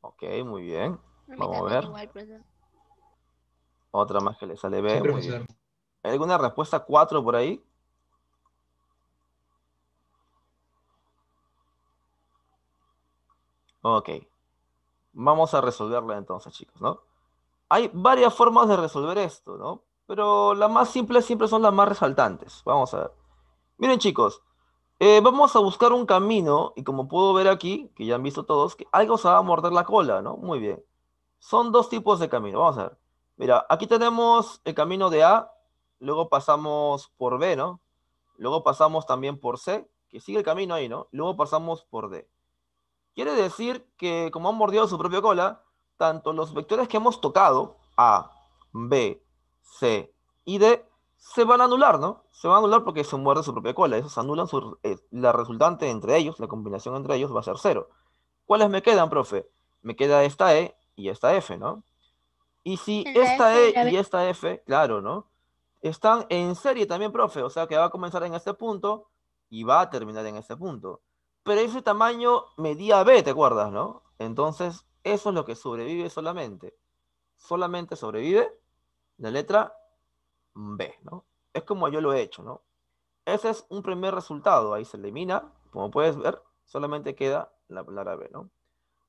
Ok, muy bien. Vamos a ver. Otra más que le sale B. ¿Hay alguna respuesta 4 por ahí? Ok. Vamos a resolverla entonces, chicos, ¿no? Hay varias formas de resolver esto, ¿no? pero las más simples siempre son las más resaltantes. Vamos a ver. Miren chicos, eh, vamos a buscar un camino, y como puedo ver aquí, que ya han visto todos, que algo se va a morder la cola, ¿no? Muy bien. Son dos tipos de camino, vamos a ver. Mira, aquí tenemos el camino de A, luego pasamos por B, ¿no? Luego pasamos también por C, que sigue el camino ahí, ¿no? Luego pasamos por D. Quiere decir que como han mordido su propia cola, tanto los vectores que hemos tocado, A, B, C y D se van a anular, ¿no? Se van a anular porque se muerde su propia cola. Esos anulan su, eh, la resultante entre ellos, la combinación entre ellos va a ser cero. ¿Cuáles me quedan, profe? Me queda esta E y esta F, ¿no? Y si esta E y esta F, claro, ¿no? Están en serie también, profe, o sea que va a comenzar en este punto y va a terminar en este punto. Pero ese tamaño medía B, ¿te acuerdas, no? Entonces, eso es lo que sobrevive solamente. Solamente sobrevive la letra B, ¿no? Es como yo lo he hecho, ¿no? Ese es un primer resultado, ahí se elimina, como puedes ver, solamente queda la palabra B, ¿no?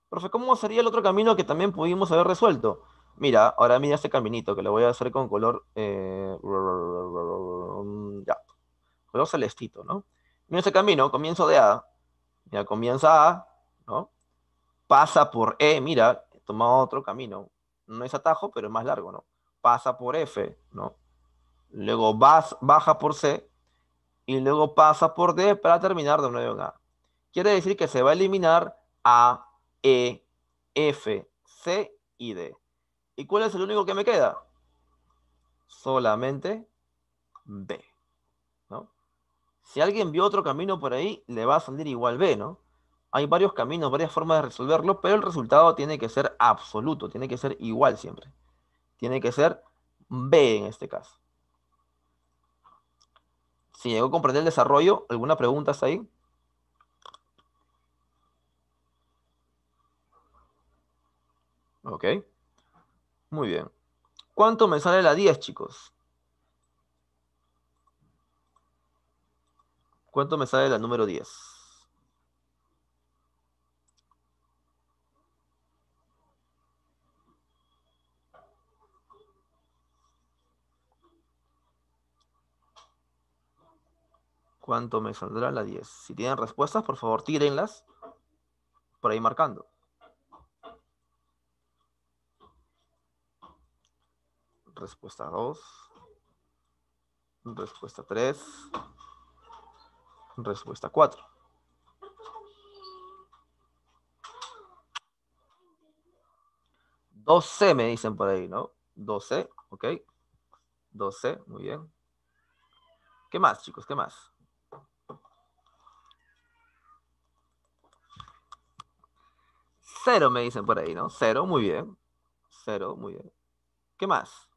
Profe, ¿cómo sería el otro camino que también pudimos haber resuelto? Mira, ahora mira este caminito que lo voy a hacer con color, eh, ya, color celestito, ¿no? Mira ese camino, comienzo de A, mira, comienza A, ¿no? Pasa por E, mira, tomado otro camino, no es atajo, pero es más largo, ¿no? pasa por F, ¿no? Luego vas, baja por C y luego pasa por D para terminar de nuevo en A. Quiere decir que se va a eliminar A, E, F, C y D. ¿Y cuál es el único que me queda? Solamente B. ¿no? Si alguien vio otro camino por ahí, le va a salir igual B, ¿no? Hay varios caminos, varias formas de resolverlo, pero el resultado tiene que ser absoluto, tiene que ser igual siempre. Tiene que ser B en este caso. Si llegó a comprender el desarrollo, ¿alguna pregunta está ahí? Ok. Muy bien. ¿Cuánto me sale la 10, chicos? ¿Cuánto me sale la número 10? ¿Cuánto me saldrá la 10? Si tienen respuestas, por favor, tírenlas por ahí marcando. Respuesta 2. Respuesta 3. Respuesta 4. 12 me dicen por ahí, ¿no? 12, ok. 12, muy bien. ¿Qué más, chicos? ¿Qué más? Cero me dicen por ahí, ¿no? Cero, muy bien. Cero, muy bien. ¿Qué más?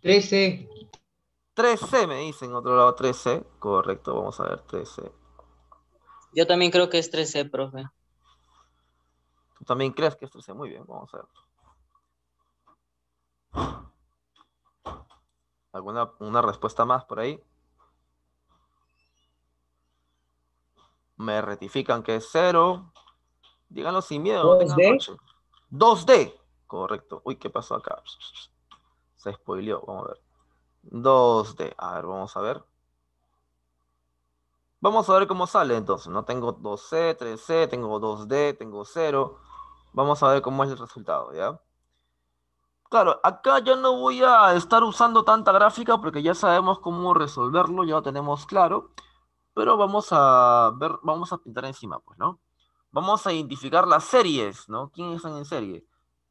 13. 13 me dicen, otro lado 13. Correcto, vamos a ver 13. Yo también creo que es 13, profe. Tú también crees que es 13, muy bien, vamos a ver. ¿Alguna una respuesta más por ahí? Me rectifican que es cero. Díganlo sin miedo, no tengan 2D, correcto. Uy, ¿qué pasó acá? Se spoileó, vamos a ver. 2D, a ver, vamos a ver. Vamos a ver cómo sale entonces. No tengo 2C, 3C, tengo 2D, tengo 0. Vamos a ver cómo es el resultado, ¿ya? Claro, acá ya no voy a estar usando tanta gráfica porque ya sabemos cómo resolverlo, ya lo tenemos claro. Pero vamos a ver, vamos a pintar encima, pues, ¿no? vamos a identificar las series, ¿no? ¿Quiénes están en serie?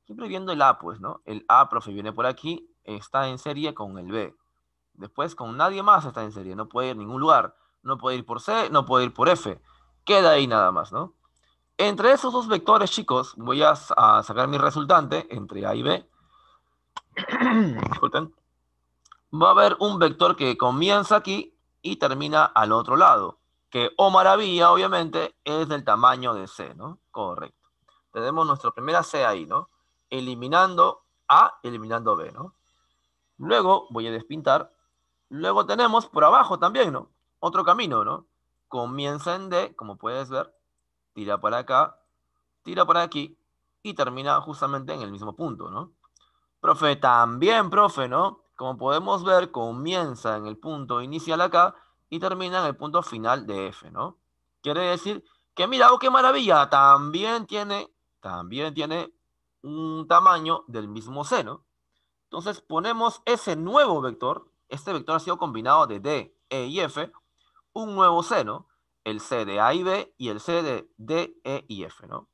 Siempre viendo el A, pues, ¿no? El A, profe, viene por aquí, está en serie con el B. Después con nadie más está en serie, no puede ir a ningún lugar, no puede ir por C, no puede ir por F. Queda ahí nada más, ¿no? Entre esos dos vectores, chicos, voy a, sacar mi resultante entre A y B. Va a haber un vector que comienza aquí y termina al otro lado que O oh, maravilla, obviamente, es del tamaño de C, ¿no? Correcto. Tenemos nuestra primera C ahí, ¿no? Eliminando A, eliminando B, ¿no? Luego voy a despintar. Luego tenemos por abajo también, ¿no? Otro camino, ¿no? Comienza en D, como puedes ver, tira para acá, tira para aquí y termina justamente en el mismo punto, ¿no? Profe, también, profe, ¿no? Como podemos ver, comienza en el punto inicial acá y termina en el punto final de F, ¿no? Quiere decir que mira, oh, qué maravilla, también tiene, también tiene un tamaño del mismo seno. Entonces ponemos ese nuevo vector, este vector ha sido combinado de D, E y F, un nuevo seno, el C de A y B y el C de D, E y F, ¿no?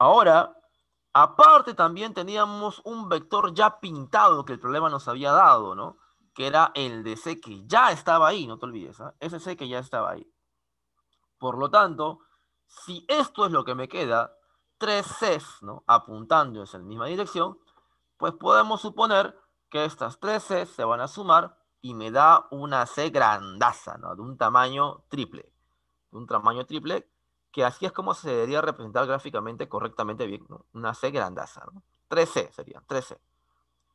Ahora, aparte también teníamos un vector ya pintado que el problema nos había dado, ¿no? que era el de C que Ya estaba ahí, no te olvides. ¿ah? ese Ese que ya estaba ahí. Por lo tanto, si esto es lo que me queda, tres Cs ¿no? apuntando en la misma dirección, pues podemos suponer que estas tres Cs se van a sumar y me da una C grandaza, ¿no? de un tamaño triple. De un tamaño triple, que así es como se debería representar gráficamente correctamente bien. Una C grandaza. ¿no? 3C sería, 3C.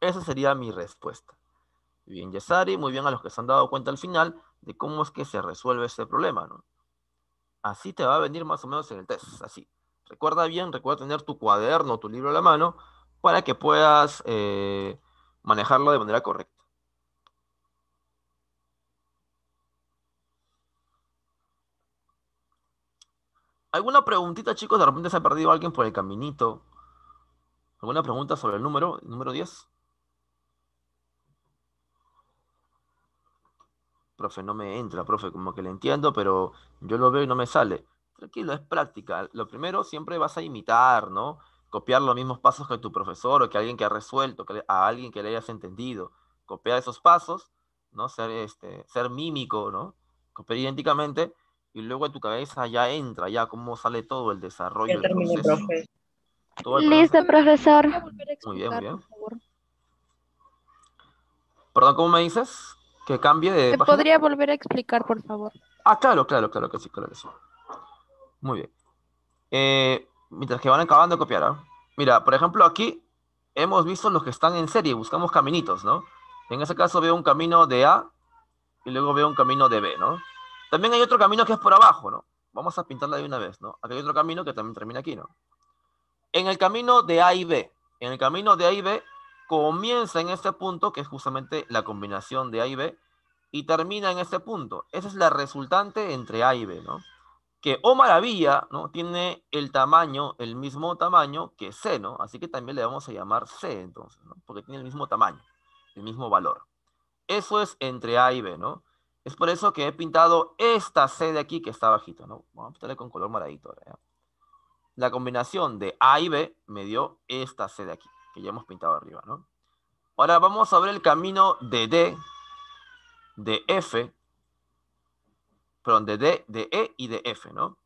Esa sería mi respuesta bien, Yesari, muy bien a los que se han dado cuenta al final de cómo es que se resuelve este problema, Así te va a venir más o menos en el test, así. Recuerda bien, recuerda tener tu cuaderno, tu libro a la mano, para que puedas eh, manejarlo de manera correcta. ¿Alguna preguntita, chicos? De repente se ha perdido alguien por el caminito. ¿Alguna pregunta sobre el número, el número 10? profe, no me entra, profe, como que le entiendo, pero yo lo veo y no me sale. Tranquilo, es práctica. Lo primero, siempre vas a imitar, ¿no? Copiar los mismos pasos que tu profesor o que alguien que ha resuelto, que a alguien que le hayas entendido. Copiar esos pasos, ¿no? Ser, este, ser mímico, ¿no? Copiar idénticamente y luego en tu cabeza ya entra, ya cómo sale todo el desarrollo. del proceso. Listo, profesor. Muy bien, muy bien. Perdón, ¿cómo me dices? que cambie de. ¿Te podría volver a explicar, por favor? Ah, claro, claro, claro que sí, claro que sí. Muy bien. Eh, mientras que van acabando de copiar. ¿ah? Mira, por ejemplo, aquí hemos visto los que están en serie, buscamos caminitos, ¿no? En ese caso veo un camino de A y luego veo un camino de B, ¿no? También hay otro camino que es por abajo, ¿no? Vamos a pintarla de una vez, ¿no? Aquí hay otro camino que también termina aquí, ¿no? En el camino de A y B, en el camino de A y B comienza en este punto, que es justamente la combinación de A y B, y termina en este punto. Esa es la resultante entre A y B, ¿no? Que, oh maravilla, ¿no? Tiene el tamaño, el mismo tamaño que C, ¿no? Así que también le vamos a llamar C, entonces, ¿no? Porque tiene el mismo tamaño, el mismo valor. Eso es entre A y B, ¿no? Es por eso que he pintado esta C de aquí que está bajito, ¿no? Vamos a pintarle con color moradito. La combinación de A y B me dio esta C de aquí que ya hemos pintado arriba, ¿no? Ahora vamos a ver el camino de D, de F, perdón, de D, de E y de F, ¿no?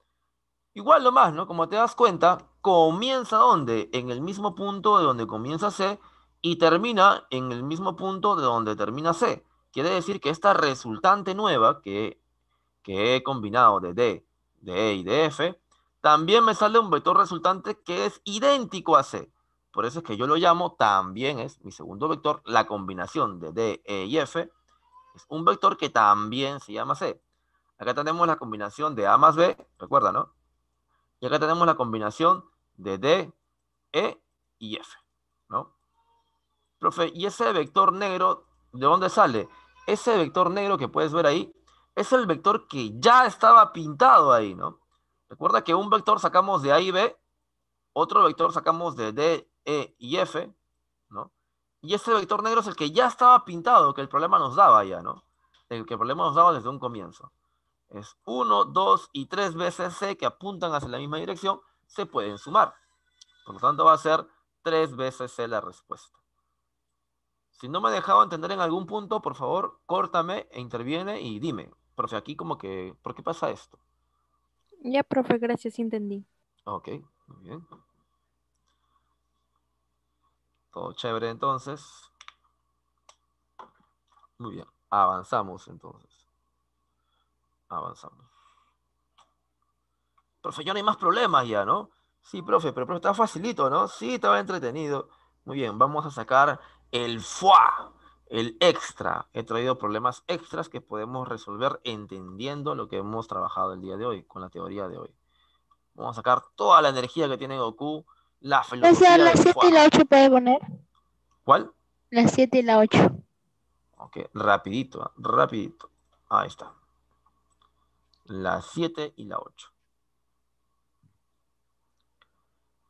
Igual lo más, ¿no? Como te das cuenta, comienza ¿dónde? En el mismo punto de donde comienza C y termina en el mismo punto de donde termina C. Quiere decir que esta resultante nueva que, que he combinado de D, de E y de F, también me sale un vector resultante que es idéntico a C. Por eso es que yo lo llamo, también es mi segundo vector, la combinación de D, E y F, es un vector que también se llama C. Acá tenemos la combinación de A más B, recuerda, ¿no? Y acá tenemos la combinación de D, E y F, ¿no? Profe, ¿y ese vector negro de dónde sale? Ese vector negro que puedes ver ahí es el vector que ya estaba pintado ahí, ¿no? Recuerda que un vector sacamos de A y B, otro vector sacamos de D e y F, ¿no? Y este vector negro es el que ya estaba pintado, que el problema nos daba ya, ¿no? El que el problema nos daba desde un comienzo. Es 1, 2 y 3 veces C que apuntan hacia la misma dirección, se pueden sumar. Por lo tanto, va a ser 3 veces C la respuesta. Si no me he dejado entender en algún punto, por favor, córtame e interviene y dime. Profe, aquí como que, ¿por qué pasa esto? Ya, profe, gracias, entendí. Ok, muy bien chévere entonces. Muy bien. Avanzamos entonces. Avanzamos. Profe, ya no hay más problemas ya, ¿no? Sí, profe, pero está estaba facilito, ¿no? Sí, estaba entretenido. Muy bien, vamos a sacar el FUA, el extra. He traído problemas extras que podemos resolver entendiendo lo que hemos trabajado el día de hoy, con la teoría de hoy. Vamos a sacar toda la energía que tiene Goku la O 7 y la 8 puede poner. ¿Cuál? Las 7 y la 8. Ok, rapidito, rapidito. Ahí está. La 7 y la 8.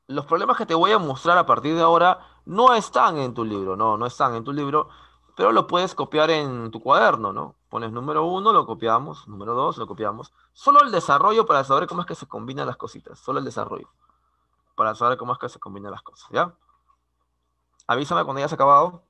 Los problemas que te voy a mostrar a partir de ahora no están en tu libro, no, no están en tu libro, pero lo puedes copiar en tu cuaderno, ¿no? Pones número 1, lo copiamos, número 2, lo copiamos. Solo el desarrollo para saber cómo es que se combinan las cositas, solo el desarrollo para saber cómo es que se combinan las cosas, ¿ya? Avísame cuando ya se ha acabado.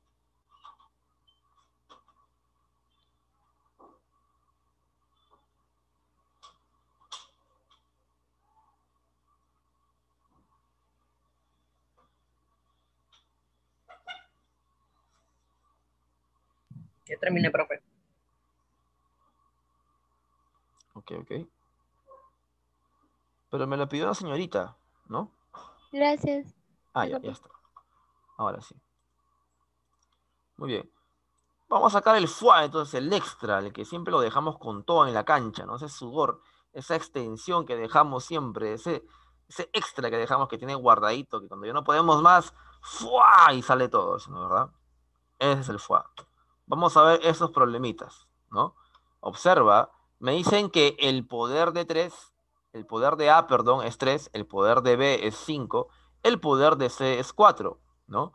Ya terminé, profe. Ok, ok. Pero me lo pidió la señorita, ¿no? Gracias. Ah, ya, está. Ahora sí. Muy bien. Vamos a sacar el fuá, entonces el extra, el que siempre lo dejamos con todo en la cancha, ¿no? Ese sudor, esa extensión que dejamos siempre, ese, ese extra que dejamos que tiene guardadito, que cuando ya no podemos más, fuá, Y sale todo, ¿no? ¿verdad? Ese es el fuá. Vamos a ver esos problemitas, ¿no? Observa, me dicen que el poder de tres... El poder de A, perdón, es 3, el poder de B es 5, el poder de C es 4, ¿no?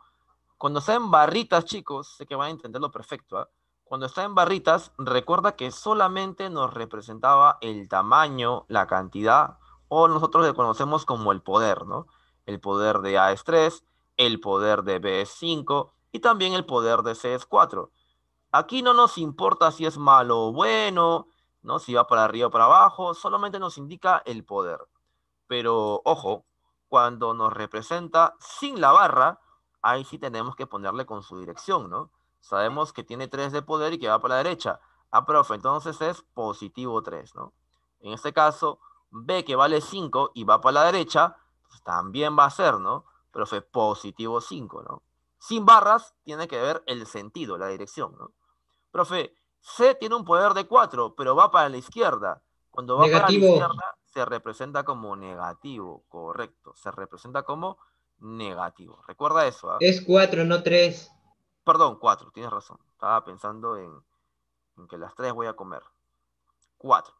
Cuando está en barritas, chicos, sé que van a entenderlo perfecto, ¿ah? Cuando está en barritas, recuerda que solamente nos representaba el tamaño, la cantidad, o nosotros le conocemos como el poder, ¿no? El poder de A es 3, el poder de B es 5 y también el poder de C es 4. Aquí no nos importa si es malo o bueno, ¿no? Si va para arriba o para abajo, solamente nos indica el poder. Pero ojo, cuando nos representa sin la barra, ahí sí tenemos que ponerle con su dirección, ¿no? Sabemos que tiene 3 de poder y que va para la derecha. Ah, profe, entonces es positivo 3, ¿no? En este caso, ve que vale 5 y va para la derecha, pues también va a ser, ¿no? Profe, positivo 5, ¿no? Sin barras, tiene que ver el sentido, la dirección, ¿no? Profe, C tiene un poder de 4, pero va para la izquierda. Cuando va para la izquierda, se representa como negativo, correcto. Se representa como negativo. Recuerda eso. ¿ah? Es 4, no 3. Perdón, 4, tienes razón. Estaba pensando en, que las 3 voy a comer. 4.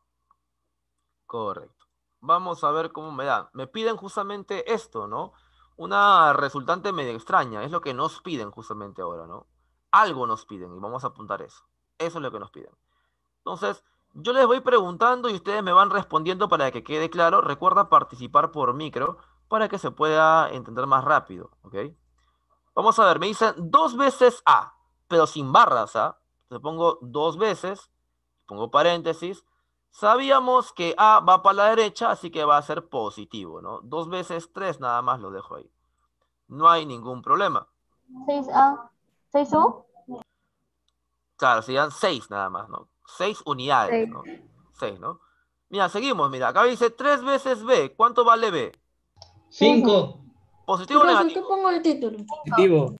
Correcto. Vamos a ver cómo me dan. Me piden justamente esto, ¿no? Una resultante medio extraña. Es lo que nos piden justamente ahora, ¿no? Algo nos piden y vamos a apuntar eso. Eso es lo que nos piden. Entonces, yo les voy preguntando y ustedes me van respondiendo para que quede claro. Recuerda participar por micro para que se pueda entender más rápido, Vamos a ver, me dicen dos veces A, pero sin barras, A. ¿ah? Le pongo dos veces, pongo paréntesis. Sabíamos que A va para la derecha, así que va a ser positivo, ¿no? Dos veces tres, nada más lo dejo ahí. No hay ningún problema. 6A. ¿Seis u Claro, serían seis nada más, ¿no? Seis unidades, seis. ¿no? Seis, ¿no? Mira, seguimos, mira. Acá dice tres veces B. ¿Cuánto vale B? Cinco. ¿Positivo o negativo? ¿Qué pongo el título? Positivo.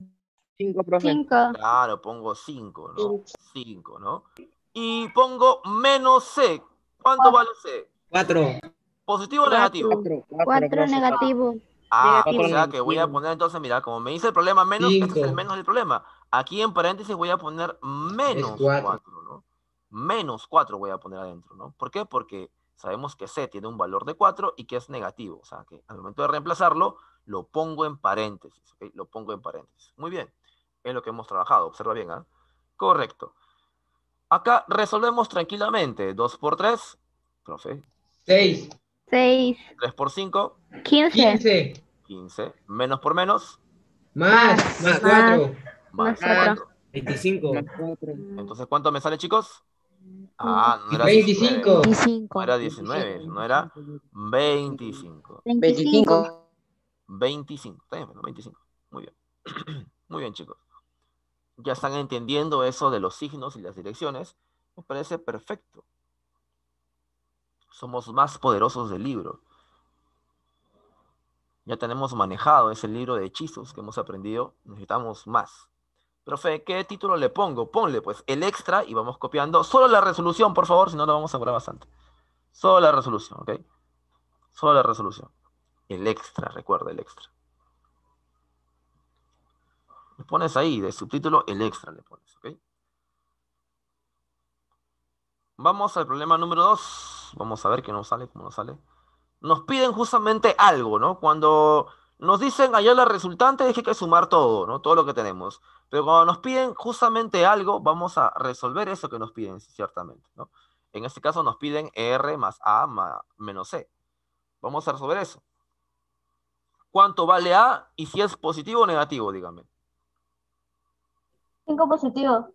Cinco, profe. Cinco. Claro, pongo cinco, ¿no? Cinco, ¿no? Y pongo menos C. ¿Cuánto vale C? Cuatro. ¿Positivo o negativo? Cuatro, Cuatro negativo. Ah, o sea que voy a poner entonces, mira, como me dice el problema menos, este es el menos del problema. Aquí en paréntesis voy a poner menos 4, ¿no? Menos 4 voy a poner adentro, ¿no? ¿Por qué? Porque sabemos que C tiene un valor de 4 y que es negativo. O sea, que al momento de reemplazarlo, lo pongo en paréntesis, ¿ok? Lo pongo en paréntesis. Muy bien, es lo que hemos trabajado. Observa bien, ¿ah? Correcto. Acá resolvemos tranquilamente. 2 por 3, profe. 6. 6. 3 por 5. 15. 15. Menos por menos. Más. Más 4. 25. Entonces, ¿cuánto me sale, chicos? Ah, mm. no era 25. era 19, no era 25. 25. 25. 25. Muy bien. Muy bien, chicos. Ya están entendiendo eso de los signos y las direcciones. Me parece perfecto. Somos más poderosos del libro. Ya tenemos manejado ese libro de hechizos que hemos aprendido. Necesitamos más. Profe, ¿qué título le pongo? Ponle pues el extra y vamos copiando. Solo la resolución, por favor, si no, lo vamos a curar bastante. Solo la resolución, ¿ok? Solo la resolución. El extra, recuerda, el extra. Le pones ahí, de subtítulo, el extra le pones, ¿ok? Vamos al problema número dos. Vamos a ver qué nos sale, cómo nos sale. Nos piden justamente algo, ¿no? Cuando nos dicen allá la resultante es que hay que sumar todo, ¿no? Todo lo que tenemos. Pero cuando nos piden justamente algo, vamos a resolver eso que nos piden, ciertamente, ¿no? En este caso nos piden R más A menos C. Vamos a resolver eso. ¿Cuánto vale A y si es positivo o negativo, dígame? Cinco positivo.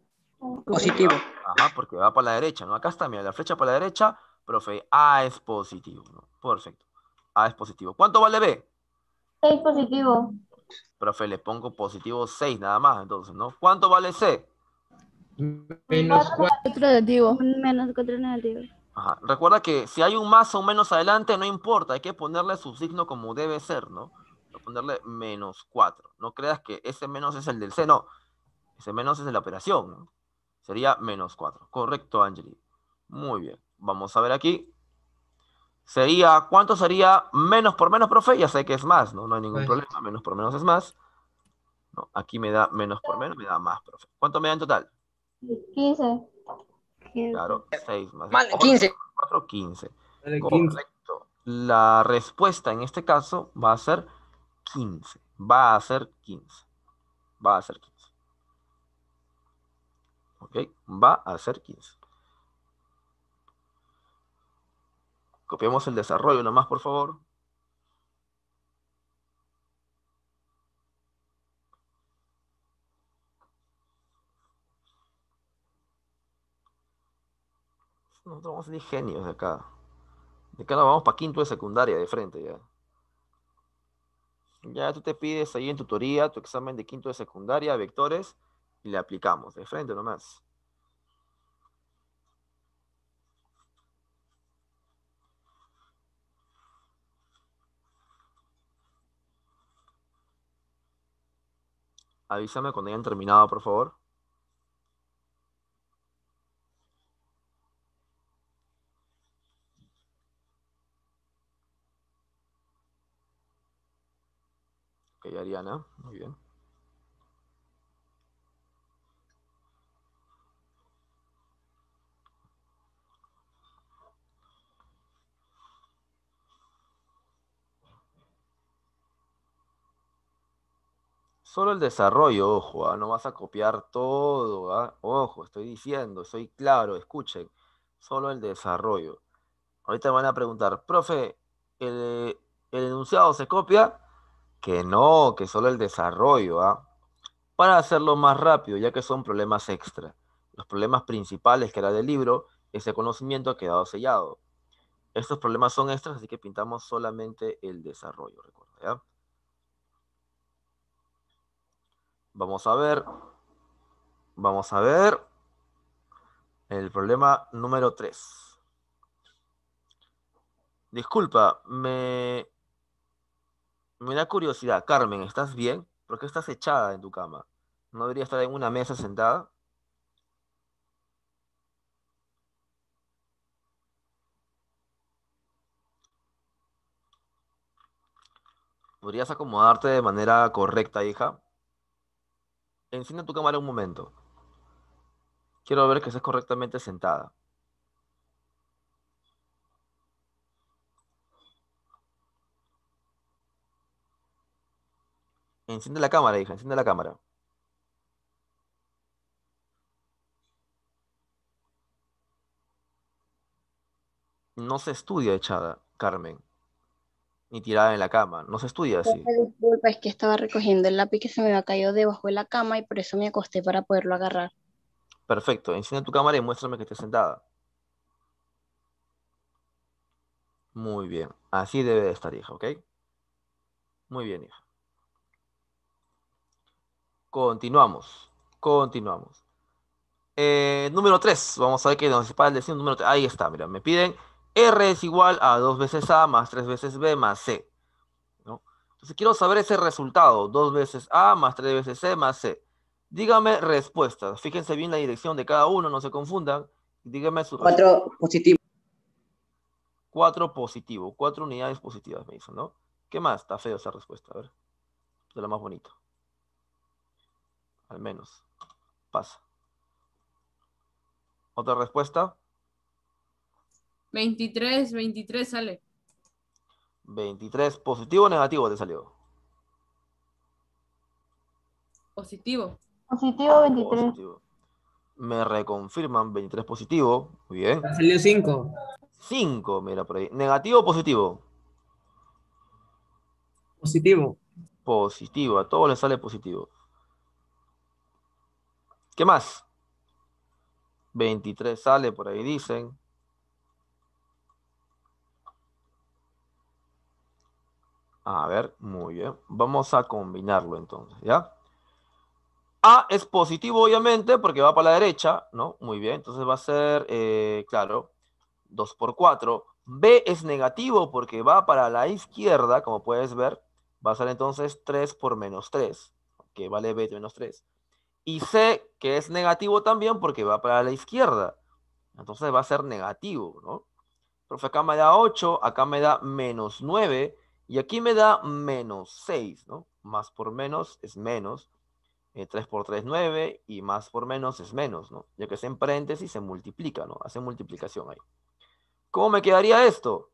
Positivo. Ajá, porque va para la derecha, ¿no? Acá está, mira, la flecha para la derecha, profe, A es positivo, ¿no? Perfecto. A es positivo. ¿Cuánto vale B? 6 positivo. Profe, le pongo positivo 6 nada más, entonces, ¿no? ¿Cuánto vale C? Menos 4 negativo. Menos 4 negativo. Ajá. Recuerda que si hay un más o un menos adelante, no importa, hay que ponerle su signo como debe ser, ¿no? Ponerle menos 4. No creas que ese menos es el del C, no. Ese menos es de la operación, ¿no? Sería menos 4. Correcto, Angeli. Muy bien. Vamos a ver aquí sería, ¿cuánto sería menos por menos, profe? Ya sé que es más, ¿no? No hay ningún pues. problema, menos por menos es más. No, aquí me da menos por menos, me da más, profe. ¿Cuánto me da en total? 15. 15. Claro, 6 más. 15. 4, 15. 15. Correcto. La respuesta en este caso va a ser 15. Va a ser 15. Va a ser 15. ¿Ok? Va a ser 15. Copiamos el desarrollo nomás, por favor. Nosotros vamos a ser genios de acá. De acá nos vamos para quinto de secundaria de frente ya. Ya tú te pides ahí en tutoría tu examen de quinto de secundaria, vectores, y le aplicamos de frente nomás. Avísame cuando hayan terminado, por favor. Ok, Ariana, muy bien. Solo el desarrollo, ojo, ah, no vas a copiar todo, ah, ojo, estoy diciendo, soy claro, escuchen, solo el desarrollo. Ahorita van a preguntar, profe, ¿el, enunciado se copia? Que no, que solo el desarrollo, ah, Para hacerlo más rápido, ya que son problemas extra. Los problemas principales que era del libro, ese conocimiento ha quedado sellado. Estos problemas son extras, así que pintamos solamente el desarrollo, recuerda, ¿ya? Vamos a ver. Vamos a ver. El problema número 3. Disculpa, me, me da curiosidad. Carmen, ¿estás bien? ¿Por qué estás echada en tu cama? ¿No deberías estar en una mesa sentada? ¿Podrías acomodarte de manera correcta, hija? Enciende tu cámara un momento. Quiero ver que estés correctamente sentada. Enciende la cámara, hija, enciende la cámara. No se estudia echada, Carmen ni tirada en la cama. No se estudia así. Disculpa, es que estaba recogiendo el lápiz que se me había caído debajo de la cama y por eso me acosté para poderlo agarrar. Perfecto. Enciende tu cámara y muéstrame que estés sentada. Muy bien. Así debe de estar, hija, ¿ok? Muy bien, hija. Continuamos. Continuamos. Eh, número 3. Vamos a ver qué nos pasa el destino número 3. Ahí está, mira. Me piden R es igual a 2 veces A más 3 veces B más C. Entonces quiero saber ese resultado. 2 veces A más 3 veces C más C. Dígame respuestas. Fíjense bien la dirección de cada uno, no se confundan. Dígame su... 4 positivo. 4 positivo. 4 unidades positivas me dicen, ¿no? ¿Qué más? Está feo esa respuesta. A ver. De lo más bonito. Al menos. Pasa. ¿Otra respuesta? 23, 23 sale. 23, ¿positivo o negativo te salió? Positivo. Positivo 23. Ah, Me reconfirman 23 positivo. Muy bien. Salió 5. 5, mira por ahí. ¿Negativo o positivo? Positivo. Positivo, a todos les sale positivo. ¿Qué más? 23 sale, por ahí dicen. A ver, muy bien. Vamos a combinarlo entonces, ¿ya? A es positivo, obviamente, porque va para la derecha, ¿no? Muy bien, entonces va a ser, eh, claro, 2 por 4. B es negativo porque va para la izquierda, como puedes ver. Va a ser entonces 3 por menos 3, que vale B menos 3. Y C, que es negativo también porque va para la izquierda. Entonces va a ser negativo, ¿no? Profe, acá me da 8, acá me da menos 9. Y aquí me da menos 6, ¿no? Más por menos es menos. 3 eh, por 3, 9. Y más por menos es menos, ¿no? Ya que es en paréntesis, se multiplica, ¿no? Hace multiplicación ahí. ¿Cómo me quedaría esto?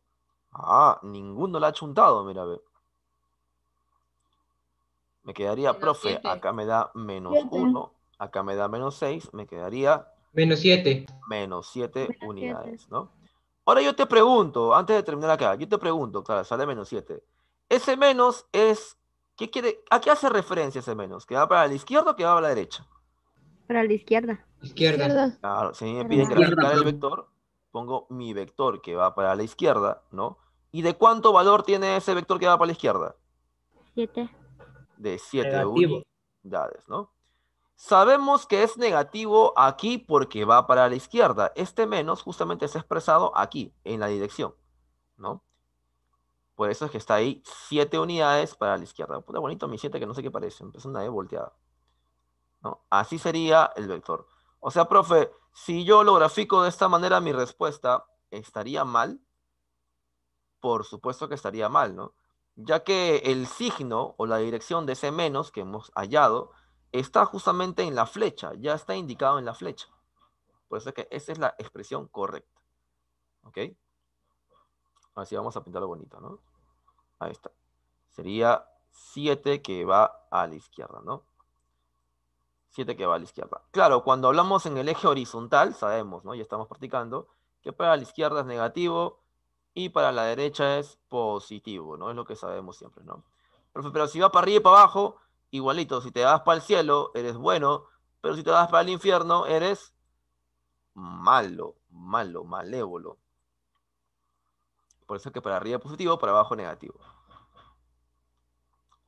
Ah, ninguno lo ha chuntado, mira, ver. Me quedaría, profe, acá me da menos 1, acá me da menos 6, me quedaría... Menos 7. Menos 7 unidades, ¿no? ¿no? Ahora yo te pregunto, antes de terminar acá, yo te pregunto, claro, sale menos 7. Ese menos es, ¿qué quiere, ¿a qué hace referencia ese menos? ¿Que va para la izquierda o que va para la derecha? Para la izquierda. Izquierda. Claro, si me piden graficar el vector, pongo mi vector que va para la izquierda, ¿no? ¿Y de cuánto valor tiene ese vector que va para la izquierda? 7. De 7 unidades, ¿no? Sabemos que es negativo aquí porque va para la izquierda. Este menos justamente es expresado aquí, en la dirección, Por eso es que está ahí 7 unidades para la izquierda. Puta bonito mi 7 que no sé qué parece, empezó una E volteada. Así sería el vector. O sea, profe, si yo lo grafico de esta manera, mi respuesta estaría mal. Por supuesto que estaría mal, ¿no? Ya que el signo o la dirección de ese menos que hemos hallado está justamente en la flecha, ya está indicado en la flecha. Por eso es que esa es la expresión correcta. ¿Ok? Así vamos a pintarlo bonito, ¿no? Ahí está. Sería 7 que va a la izquierda, ¿no? 7 que va a la izquierda. Claro, cuando hablamos en el eje horizontal, sabemos, ¿no? Ya estamos practicando, que para la izquierda es negativo y para la derecha es positivo, ¿no? Es lo que sabemos siempre, ¿no? pero si va para arriba y para abajo, igualito, si te vas para el cielo, eres bueno, pero si te vas para el infierno, eres malo, malo, malévolo. Por eso es que para arriba positivo, para abajo negativo.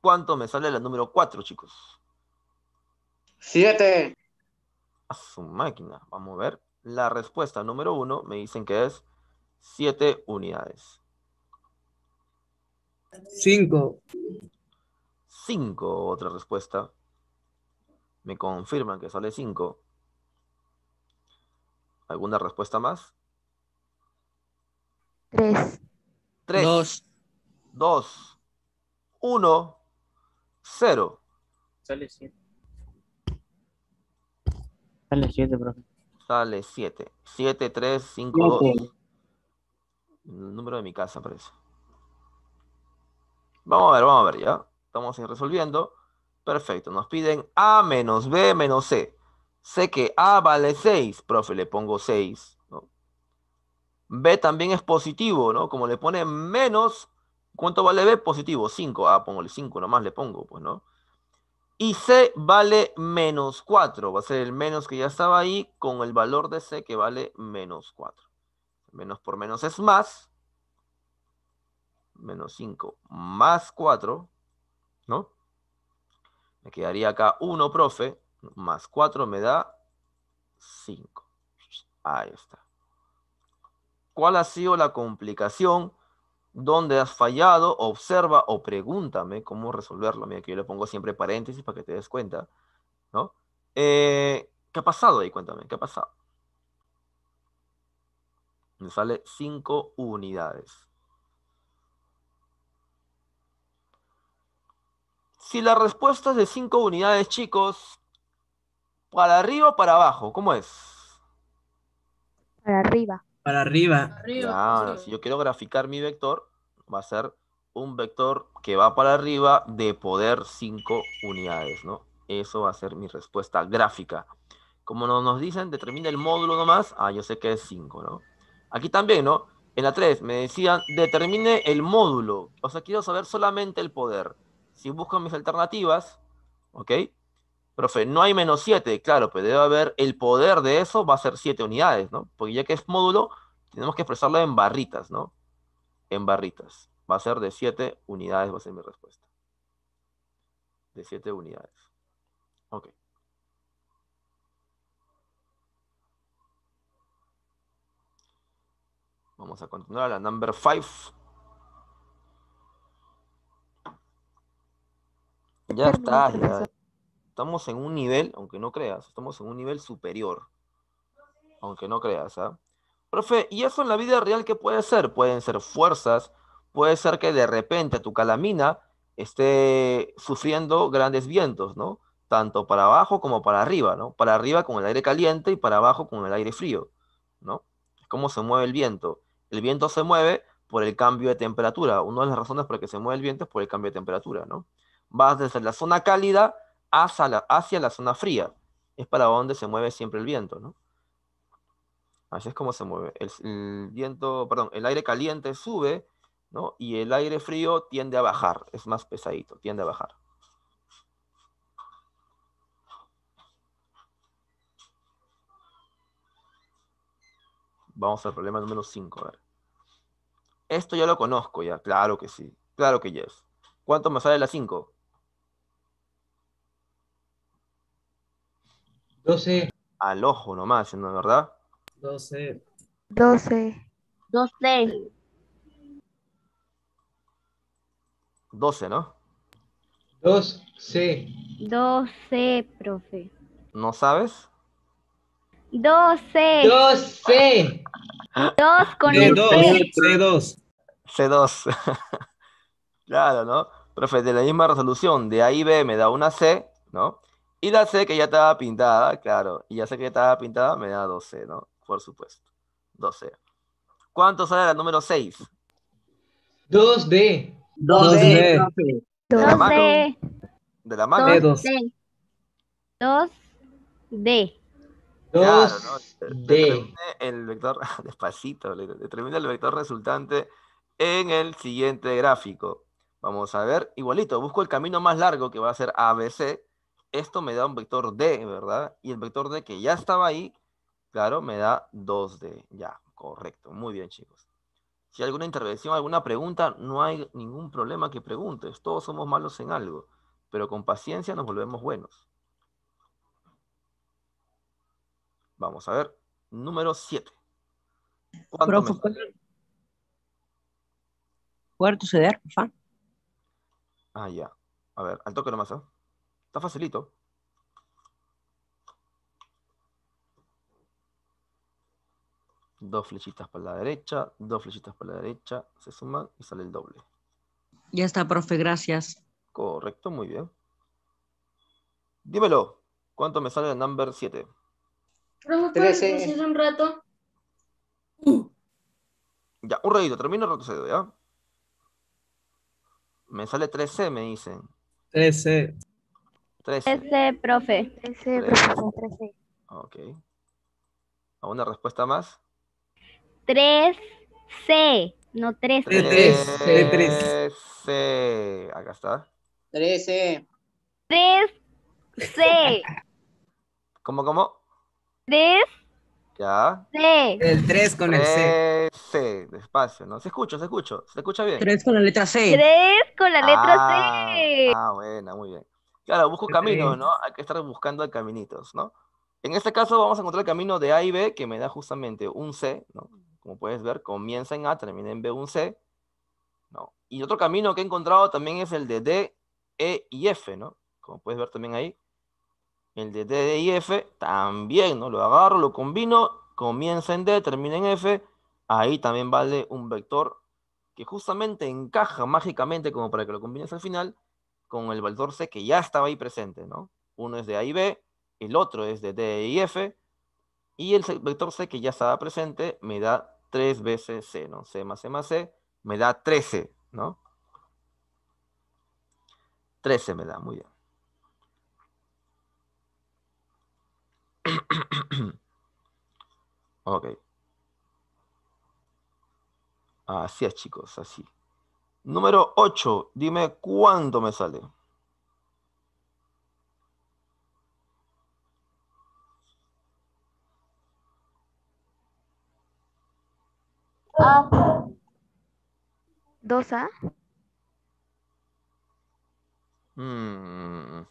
¿Cuánto me sale la número 4, chicos? 7. A su máquina. Vamos a ver. La respuesta número 1 me dicen que es siete unidades. 5. 5, otra respuesta. Me confirman que sale 5. ¿Alguna respuesta más? 3. 2. 2. 1. 0. Sale 7. Sale 7, profe. Sale 7. 7, 3, 5, 2. El número de mi casa parece. Vamos a ver, vamos a ver, ¿ya? Vamos a ir resolviendo. Perfecto, nos piden A menos B menos C. Sé que A vale 6, profe, le pongo 6. ¿no? B también es positivo, ¿no? Como le pone menos, ¿cuánto vale B? Positivo, 5. A pongo el 5, nomás le pongo, pues, ¿no? Y C vale menos 4. Va a ser el menos que ya estaba ahí con el valor de C que vale menos 4. Menos por menos es más. Menos 5 más 4 ¿no? Me quedaría acá 1, profe, más 4 me da 5. Ahí está. ¿Cuál ha sido la complicación? ¿Dónde has fallado? Observa o pregúntame cómo resolverlo. Mira que yo le pongo siempre paréntesis para que te des cuenta, eh, ¿Qué ha pasado ahí? Cuéntame, ¿qué ha pasado? Me sale 5 unidades. Si la respuesta es de 5 unidades, chicos, ¿para arriba o para abajo? ¿Cómo es? Para arriba. Para arriba. si yo quiero graficar mi vector, va a ser un vector que va para arriba de poder 5 unidades, ¿no? Eso va a ser mi respuesta gráfica. Como nos dicen, determina el módulo nomás. Ah, yo sé que es 5, ¿no? Aquí también, ¿no? En la 3 me decían, determine el módulo. O sea, quiero saber solamente el poder si busco mis alternativas, ¿ok? Profe, no hay menos 7, claro, pero pues debe haber, el poder de eso va a ser 7 unidades, ¿no? Porque ya que es módulo, tenemos que expresarlo en barritas, ¿no? En barritas. Va a ser de 7 unidades, va a ser mi respuesta. De 7 unidades. Ok. Vamos a continuar a la number 5. Ya está, ya. Estamos en un nivel, aunque no creas, estamos en un nivel superior. Aunque no creas, ¿ah? Profe, ¿y eso en la vida real qué puede ser? Pueden ser fuerzas, puede ser que de repente tu calamina esté sufriendo grandes vientos, ¿no? Tanto para abajo como para arriba, ¿no? Para arriba con el aire caliente y para abajo con el aire frío, ¿no? Es como se mueve el viento. El viento se mueve por el cambio de temperatura. Una de las razones por las que se mueve el viento es por el cambio de temperatura, ¿no? Vas desde la zona cálida hacia la, hacia la zona fría. Es para donde se mueve siempre el viento, ¿no? Así es como se mueve. El, viento, perdón, el aire caliente sube, ¿no? Y el aire frío tiende a bajar, es más pesadito, tiende a bajar. Vamos al problema número 5, Esto ya lo conozco ya, claro que sí, claro que yes. ¿Cuánto me sale la 5? 12. Al ojo nomás, ¿no? ¿Verdad? 12. 12. 12. 12, ¿no? 12. 12, profe. ¿No sabes? 12. 12. 2 con el C. C2. C2. claro, ¿no? Profe, de la misma resolución, de A y B me da una C, ¿no? Y la C que ya estaba pintada, claro. Y ya sé que ya estaba pintada, me da 12, ¿no? Por supuesto. 12. ¿Cuánto sale la número 6? 2D. 2D. 2D. De la mano. 2D. 2D. 2D. El vector, despacito, determina el vector resultante en el siguiente gráfico. Vamos a ver, igualito, busco el camino más largo que va a ser ABC, esto me da un vector D, ¿verdad? Y el vector D que ya estaba ahí, claro, me da 2D. Ya, correcto. Muy bien, chicos. Si hay alguna intervención, alguna pregunta, no hay ningún problema que preguntes. Todos somos malos en algo, pero con paciencia nos volvemos buenos. Vamos a ver. Número 7. ¿Cuánto ¿Puede retroceder, por favor? Ah, ya. A ver, al toque nomás, ¿eh? Está facilito. Dos flechitas para la derecha, dos flechitas para la derecha, se suman y sale el doble. Ya está, profe, gracias. Correcto, muy bien. Dímelo, ¿cuánto me sale el number 7? Profe, un rato? Ya, un ratito, termino el retrocedo, ¿ya? ¿ah? Me sale 13, me dicen. 13. 13. C, profe. C, profe, 13. A una respuesta más? 3C, no C. 13. C. Acá está. C. 3C. ¿Cómo, cómo? 3. Ya. C. El 3 con el C. C, despacio, ¿no? Se escucha, se escucha, se escucha bien. 3 con la letra C. 3 con la letra C. Ah, ah buena, muy bien. Claro, busco caminos, ¿no? Hay que estar buscando caminitos, ¿no? En este caso vamos a encontrar el camino de A y B que me da justamente un C, ¿no? Como puedes ver, comienza en A, termina en B, un C, ¿no? Y otro camino que he encontrado también es el de D, E y F, ¿no? Como puedes ver también ahí. El de D, D e y F también, ¿no? Lo agarro, lo combino, comienza en D, termina en F. Ahí también vale un vector que justamente encaja mágicamente como para que lo combines al final con el vector C que ya estaba ahí presente, ¿no? Uno es de A y B, el otro es de D e y F, y el vector C que ya estaba presente me da 3 veces C, ¿no? C más C más C me da 13, ¿no? 13 me da, muy bien. ok. Así es, chicos, así. Número 8. Dime cuánto me sale. 2 A? Hmm.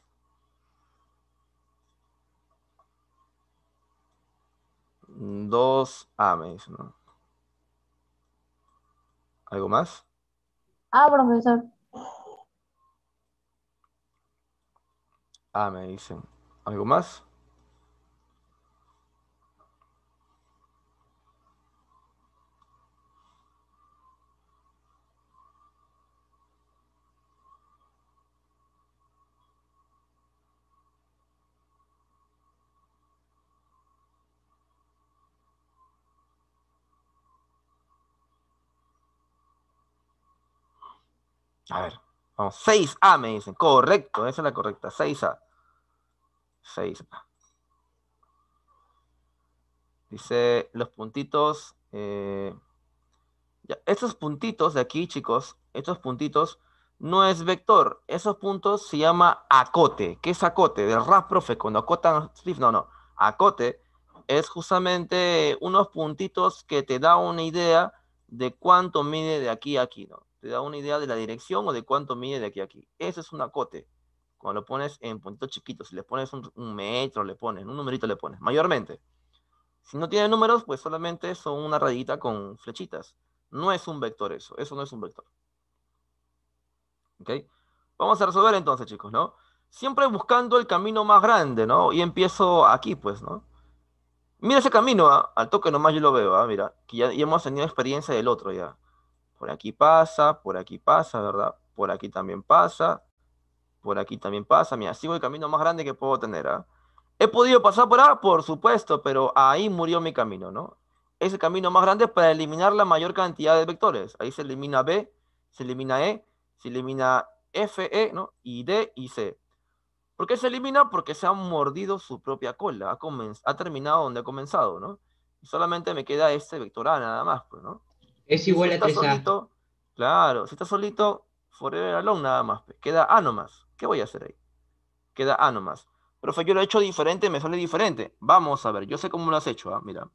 Dos A, me dice, ¿no? ¿Algo más? Ah, profesor. Ah, me dicen. ¿Algo más? A ver, vamos, 6A me dicen. Correcto, esa es la correcta, 6A. 6A. Dice los puntitos. Eh, estos puntitos de aquí, chicos, estos puntitos no es vector. Esos puntos se llama acote. ¿Qué es acote? Del rap profe, cuando acotan No, no. Acote es justamente unos puntitos que te da una idea de cuánto mide de aquí a aquí, ¿no? te da una idea de la dirección o de cuánto mide de aquí a aquí. Eso es un acote. Cuando lo pones en puntitos chiquitos, si le pones un, metro, le pones, un numerito le pones, mayormente. Si no tiene números, pues solamente son una rayita con flechitas. No es un vector eso, eso no es un vector. ¿Ok? Vamos a resolver entonces, chicos, ¿no? Siempre buscando el camino más grande, ¿no? Y empiezo aquí, pues, ¿no? Mira ese camino, ¿ah? al toque nomás yo lo veo, ¿ah? mira, que ya hemos tenido experiencia del otro ya por aquí pasa, por aquí pasa, ¿verdad? Por aquí también pasa, por aquí también pasa. Mira, sigo el camino más grande que puedo tener. ¿ah? ¿He podido pasar por A? Por supuesto, pero ahí murió mi camino, ¿no? Ese camino más grande es para eliminar la mayor cantidad de vectores. Ahí se elimina B, se elimina E, se elimina F, E, ¿no? Y D y C. ¿Por qué se elimina? Porque se ha mordido su propia cola. Ha, terminado donde ha comenzado, ¿no? solamente me queda este vector A nada más, pues, ¿no? Es igual a 3A. claro, si está solito, Forever Alone nada más. Queda A nomás. ¿Qué voy a hacer ahí? Queda A nomás. Profe, yo lo he hecho diferente, me sale diferente. Vamos a ver, yo sé cómo lo has hecho, ¿ah? mira.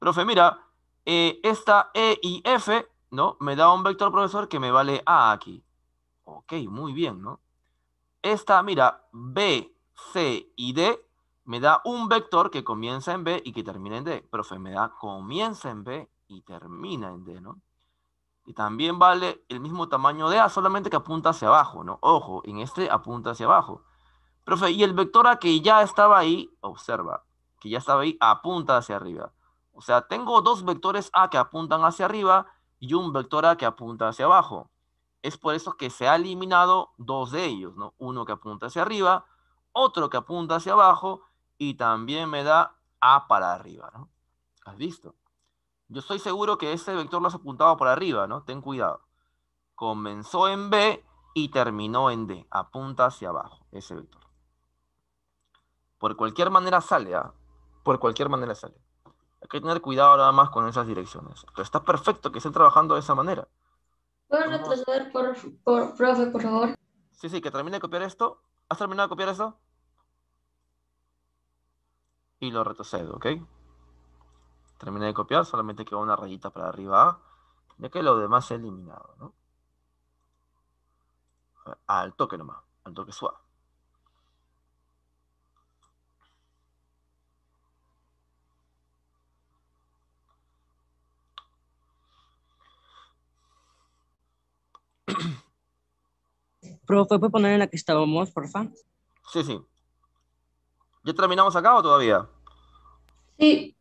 Profe, mira, eh, esta E y F, ¿no? Me da un vector, profesor, que me vale A aquí. Ok, muy bien, ¿no? Esta, mira, B, C y D me da un vector que comienza en B y que termina en D. Profe, me da comienza en B y termina en D, ¿no? Y también vale el mismo tamaño de A, solamente que apunta hacia abajo, ¿no? Ojo, en este apunta hacia abajo. Profe, y el vector A que ya estaba ahí, observa, que ya estaba ahí, apunta hacia arriba. O sea, tengo dos vectores A que apuntan hacia arriba y un vector A que apunta hacia abajo. Es por eso que se ha eliminado dos de ellos, ¿no? Uno que apunta hacia arriba, otro que apunta hacia abajo y también me da A para arriba, ¿no? ¿Has visto? Yo estoy seguro que ese vector lo has apuntado por arriba, ¿no? Ten cuidado. Comenzó en B y terminó en D. Apunta hacia abajo ese vector. Por cualquier manera sale, ¿ah? Por cualquier manera sale. Hay que tener cuidado nada más con esas direcciones. Pero está perfecto que estén trabajando de esa manera. ¿Puedo retroceder, por, por, profe, por favor? Sí, sí, que termine de copiar esto. ¿Has terminado de copiar esto? Y lo retrocedo, ¿ok? terminé de copiar, solamente queda una rayita para arriba ya que lo demás se ha eliminado, ¿no? Ah, al toque nomás, al toque suave. Profe, poner en la que estábamos, por porfa? Sí, sí. ¿Ya terminamos acá o todavía? Sí.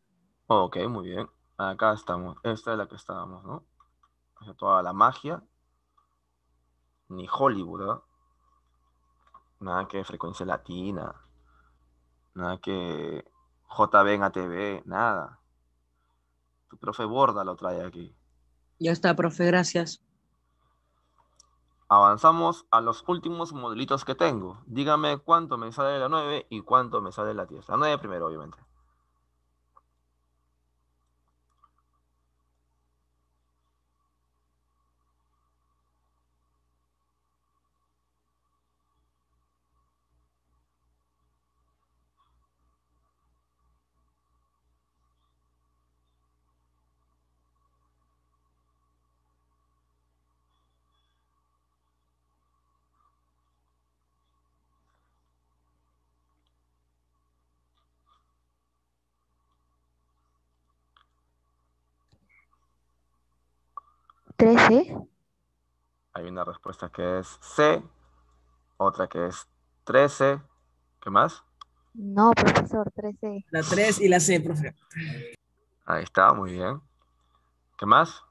Ok, muy bien. Acá estamos. Esta es la que estábamos, ¿no? toda la magia. Ni Hollywood, ¿verdad? ¿ah? Nada que frecuencia latina. Nada que JB en ATV. Nada. Tu profe Borda lo trae aquí. Ya está, profe, gracias. Avanzamos a los últimos modelitos que tengo. Dígame cuánto me sale la 9 y cuánto me sale la 10. La 9 primero, obviamente. Hay una respuesta que es C, otra que es 13. ¿Qué más? No, profesor, 13. La 3 y la C, profe. Ahí está, muy bien. ¿Qué más?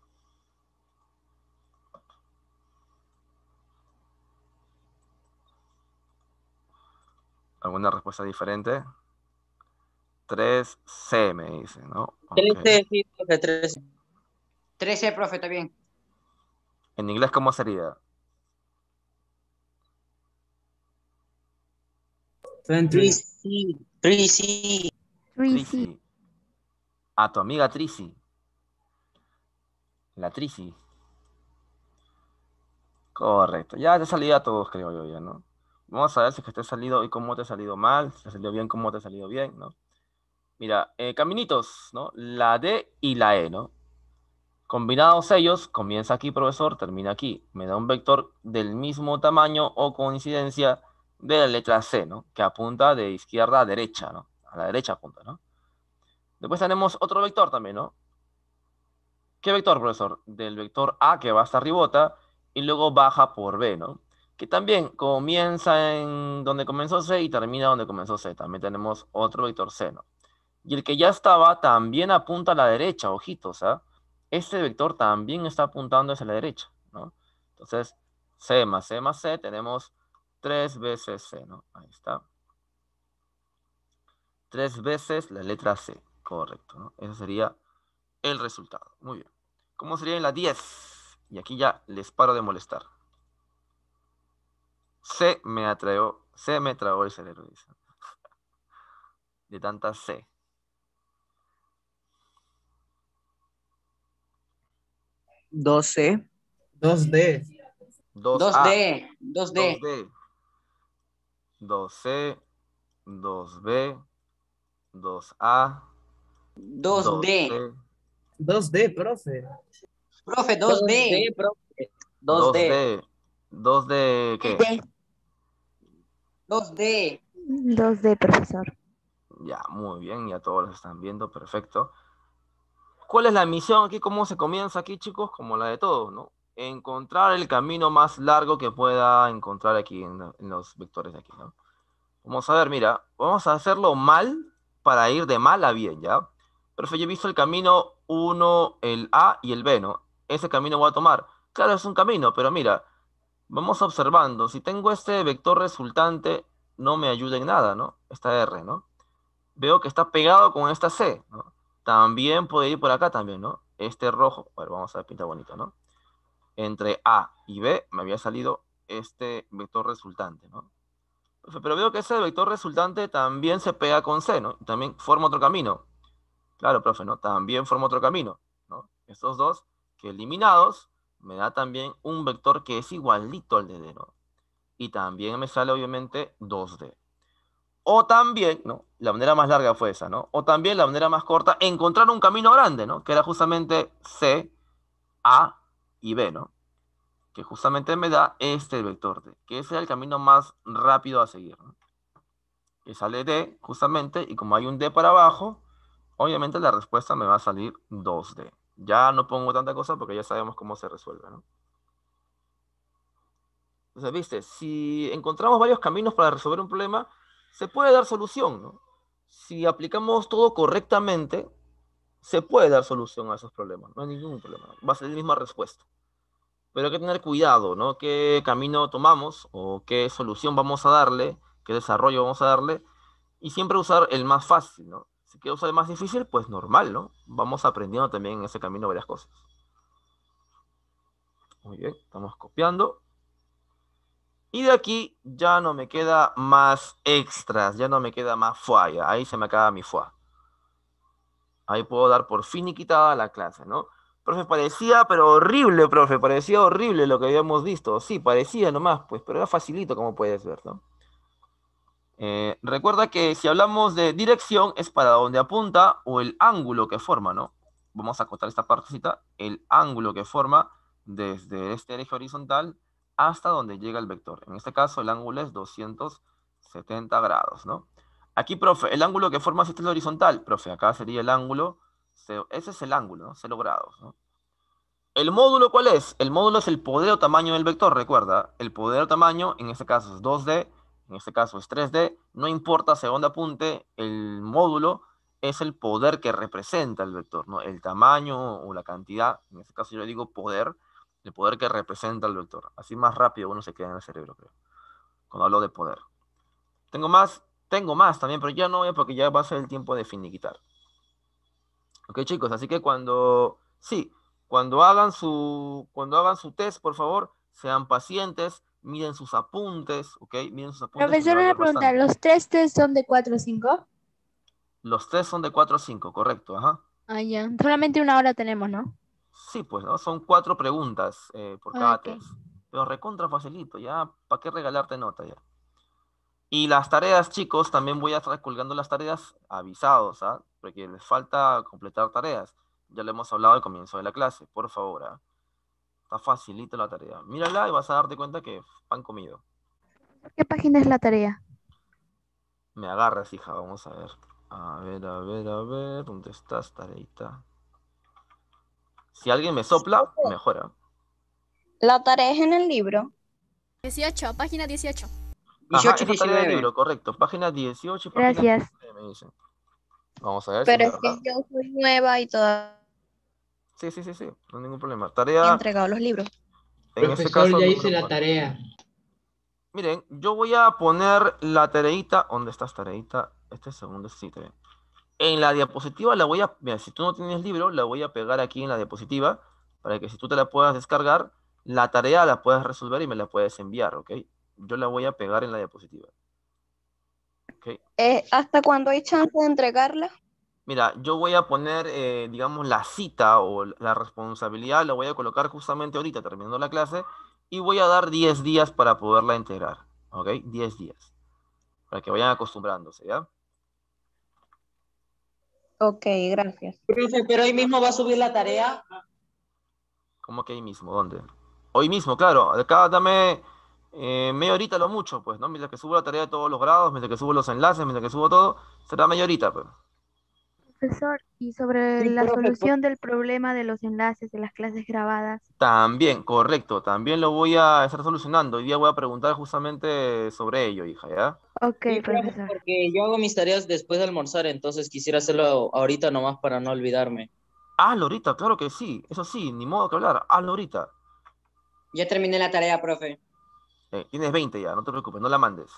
¿Alguna respuesta diferente? 3C me dice, ¿no? 13, sí, profe, 13. 13, profe, está bien. En inglés, ¿cómo sería? 3C. A tu amiga Trisi. La Trisi. Correcto. Ya te salía a todos, creo yo, ya, ¿no? Vamos a ver si es que te ha salido y cómo te ha salido mal, si te ha salido bien, cómo te ha salido bien, ¿no? Mira, eh, caminitos, ¿no? La D y la E, ¿no? Combinados ellos, comienza aquí profesor, termina aquí. Me da un vector del mismo tamaño o coincidencia de la letra C, ¿no? Que apunta de izquierda a derecha, ¿no? A la derecha apunta, ¿no? Después tenemos otro vector también, ¿no? ¿Qué vector, profesor? Del vector A que va hasta ribota y luego baja por B, ¿no? Que también comienza en donde comenzó C y termina donde comenzó C. También tenemos otro vector C, ¿no? Y el que ya estaba también apunta a la derecha, ojitos, ¿ah? este vector también está apuntando hacia la derecha, ¿no? Entonces, C más C más C, tenemos tres veces C, ¿no? Ahí está. Tres veces la letra C, correcto, ¿no? Ese sería el resultado. Muy bien. ¿Cómo sería en la 10? Y aquí ya les paro de molestar. C me atrajo, C me tragó el cerebro, De tanta C. 12. 2D. 2D. 2D. 2C, 2B, 2A. 2D. 2D, profe. Profe, 2D. 2D. 2D, ¿qué? 2D. 2D, profesor. Ya, muy bien, ya todos los están viendo, perfecto. ¿Cuál es la misión aquí? ¿Cómo se comienza aquí, chicos? Como la de todos, ¿no? Encontrar el camino más largo que pueda encontrar aquí en, los vectores de aquí, ¿no? Vamos a ver, mira, vamos a hacerlo mal para ir de mal a bien, ¿ya? Perfecto, yo he visto el camino 1, el A y el B, ¿no? Ese camino voy a tomar. Claro, es un camino, pero mira, vamos observando. Si tengo este vector resultante, no me ayuda en nada, ¿no? Esta R, ¿no? Veo que está pegado con esta C, ¿no? También puede ir por acá también, ¿no? Este rojo, a vamos a pintar bonito, ¿no? Entre A y B me había salido este vector resultante, ¿no? Pero veo que ese vector resultante también se pega con C, ¿no? También forma otro camino. Claro, profe, ¿no? También forma otro camino, ¿no? Estos dos que eliminados me da también un vector que es igualito al de D, ¿no? Y también me sale obviamente 2D. O también, ¿no? La manera más larga fue esa, ¿no? O también la manera más corta, encontrar un camino grande, ¿no? Que era justamente C, A y B, ¿no? Que justamente me da este vector D, que ese era el camino más rápido a seguir, Que sale D, justamente, y como hay un D para abajo, obviamente la respuesta me va a salir 2D. Ya no pongo tanta cosa porque ya sabemos cómo se resuelve, ¿no? Entonces, viste, si encontramos varios caminos para resolver un problema, se puede dar solución, ¿no? Si aplicamos todo correctamente, se puede dar solución a esos problemas, no hay ningún problema, va a ser la misma respuesta. Pero hay que tener cuidado, ¿no? ¿Qué camino tomamos o qué solución vamos a darle, qué desarrollo vamos a darle? Y siempre usar el más fácil, ¿no? Si quieres usar el más difícil, pues normal, ¿no? Vamos aprendiendo también en ese camino varias cosas. Muy bien, estamos copiando. Y de aquí ya no me queda más extras, ya no me queda más fua Ahí se me acaba mi fue Ahí puedo dar por fin y quitada la clase, ¿no? Profe, parecía, pero horrible, profe, parecía horrible lo que habíamos visto. Sí, parecía nomás, pues, pero era facilito, como puedes ver, ¿no? Eh, recuerda que si hablamos de dirección, es para donde apunta o el ángulo que forma, ¿no? Vamos a acotar esta partecita, el ángulo que forma desde este eje horizontal hasta donde llega el vector. En este caso, el ángulo es 270 grados, ¿no? Aquí, profe, el ángulo que forma este horizontal. Profe, acá sería el ángulo, ese es el ángulo, ¿no? 0 grados, ¿no? ¿El módulo cuál es? El módulo es el poder o tamaño del vector, recuerda. El poder o tamaño, en este caso es 2D, en este caso es 3D, no importa según apunte, el módulo es el poder que representa el vector, ¿no? El tamaño o la cantidad, en este caso yo le digo poder, el poder que representa el doctor. Así más rápido uno se queda en el cerebro, creo, cuando hablo de poder. Tengo más, tengo más también, pero ya no voy porque ya va a ser el tiempo de finiquitar. Ok, chicos, así que cuando, sí, cuando hagan su, cuando hagan su test, por favor, sean pacientes, miren sus apuntes, ok, miren sus apuntes. ¿los tres test son de 4 o 5? Los tres son de 4 o 5, correcto, ajá. Ah, ya, solamente una hora tenemos, ¿no? Sí, pues, ¿no? Son cuatro preguntas eh, por cada test. Pero recontra facilito, ya, ¿para qué regalarte nota ya? Y las tareas, chicos, también voy a estar colgando las tareas avisados, ¿ah? Porque les falta completar tareas. Ya le hemos hablado al comienzo de la clase, por favor, ¿ah? Está facilita la tarea. Mírala y vas a darte cuenta que han comido. ¿Qué página es la tarea? Me agarras, hija, vamos a ver. A ver, a ver, a ver, ¿dónde estás, tareita? Si alguien me sopla, mejora. La tarea es en el libro. 18, página 18. 18, esa tarea del libro, correcto. Página 18 Gracias. me dicen. Vamos a ver. Pero es que yo soy nueva y toda. Sí, sí, sí, sí, no hay ningún problema. Tarea. He entregado los libros. En Profesor, caso, ya hice la tarea. Miren, yo voy a poner la tareita. ¿Dónde está estás, tareita? Este segundo sí, te en la diapositiva la voy a, mira, si tú no tienes libro, la voy a pegar aquí en la diapositiva para que si tú te la puedas descargar, la tarea la puedas resolver y me la puedes enviar, ¿ok? Yo la voy a pegar en la diapositiva. Eh, ¿Hasta cuándo hay chance de entregarla? Mira, yo voy a poner, eh, digamos, la cita o la responsabilidad, la voy a colocar justamente ahorita, terminando la clase, y voy a dar 10 días para poderla integrar, ¿ok? 10 días, para que vayan acostumbrándose, ¿ya? Ok, gracias. pero hoy mismo va a subir la tarea. ¿Cómo que hoy mismo? ¿Dónde? Hoy mismo, claro. Acá dame eh, media horita lo mucho, pues, ¿no? Mientras que subo la tarea de todos los grados, mientras que subo los enlaces, mientras que subo todo, será media horita, pues profesor, y sobre la solución del problema de los enlaces de las clases grabadas. También, correcto, también lo voy a estar solucionando. Hoy día voy a preguntar justamente sobre ello, hija, ¿ya? Ok, profesor. Porque yo hago mis tareas después de almorzar, entonces quisiera hacerlo ahorita nomás para no olvidarme. Ah, ahorita, claro que sí, eso sí, ni modo que hablar, Ah, ahorita. Ya terminé la tarea, profe. Eh, tienes 20 ya, no te preocupes, no la mandes.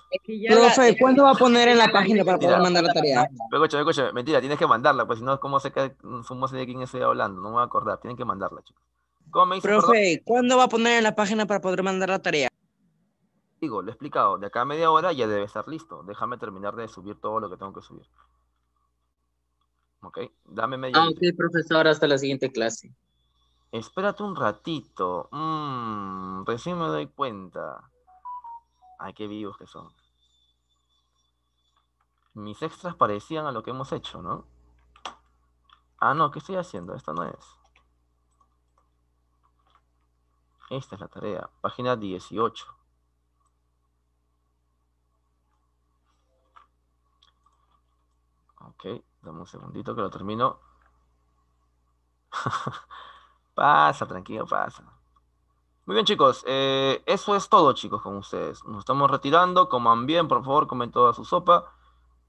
Profe, ¿cuándo va a poner en la página para poder mandar la tarea? escucha, mentira, tienes que mandarla, pues si no, ¿cómo sé, que, de quién estoy hablando? No me voy a acordar, tienen que mandarla, chicos. ¿Cómo me Profe, ¿cuándo va a poner en la página para poder mandar la tarea? Digo, lo he explicado, de acá a media hora ya debe estar listo. Déjame terminar de subir todo lo que tengo que subir. Ok, dame media ah, hora. Ah, ok, profesor, hasta la siguiente clase. Espérate un ratito. Mm, recién me doy cuenta. Ay, qué vivos que son. Mis extras parecían a lo que hemos hecho, ¿no? Ah, no, ¿qué estoy haciendo? Esto no es. Esta es la tarea. Página 18. Ok, dame un segundito que lo termino. pasa, tranquilo, pasa. Muy bien, chicos. Eh, eso es todo, chicos, con ustedes. Nos estamos retirando. Coman bien, por favor, comen toda su sopa.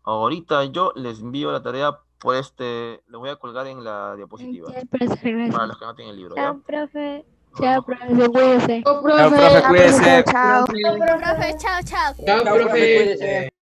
Ahorita yo les envío la tarea por este. Les voy a colgar en la diapositiva. Pues, para los que no tienen el libro. Chao, profe. Chao, profe, Cuídense. Chao, profe, Cuídense. Chao, profe, chao, chao. Chao, profe,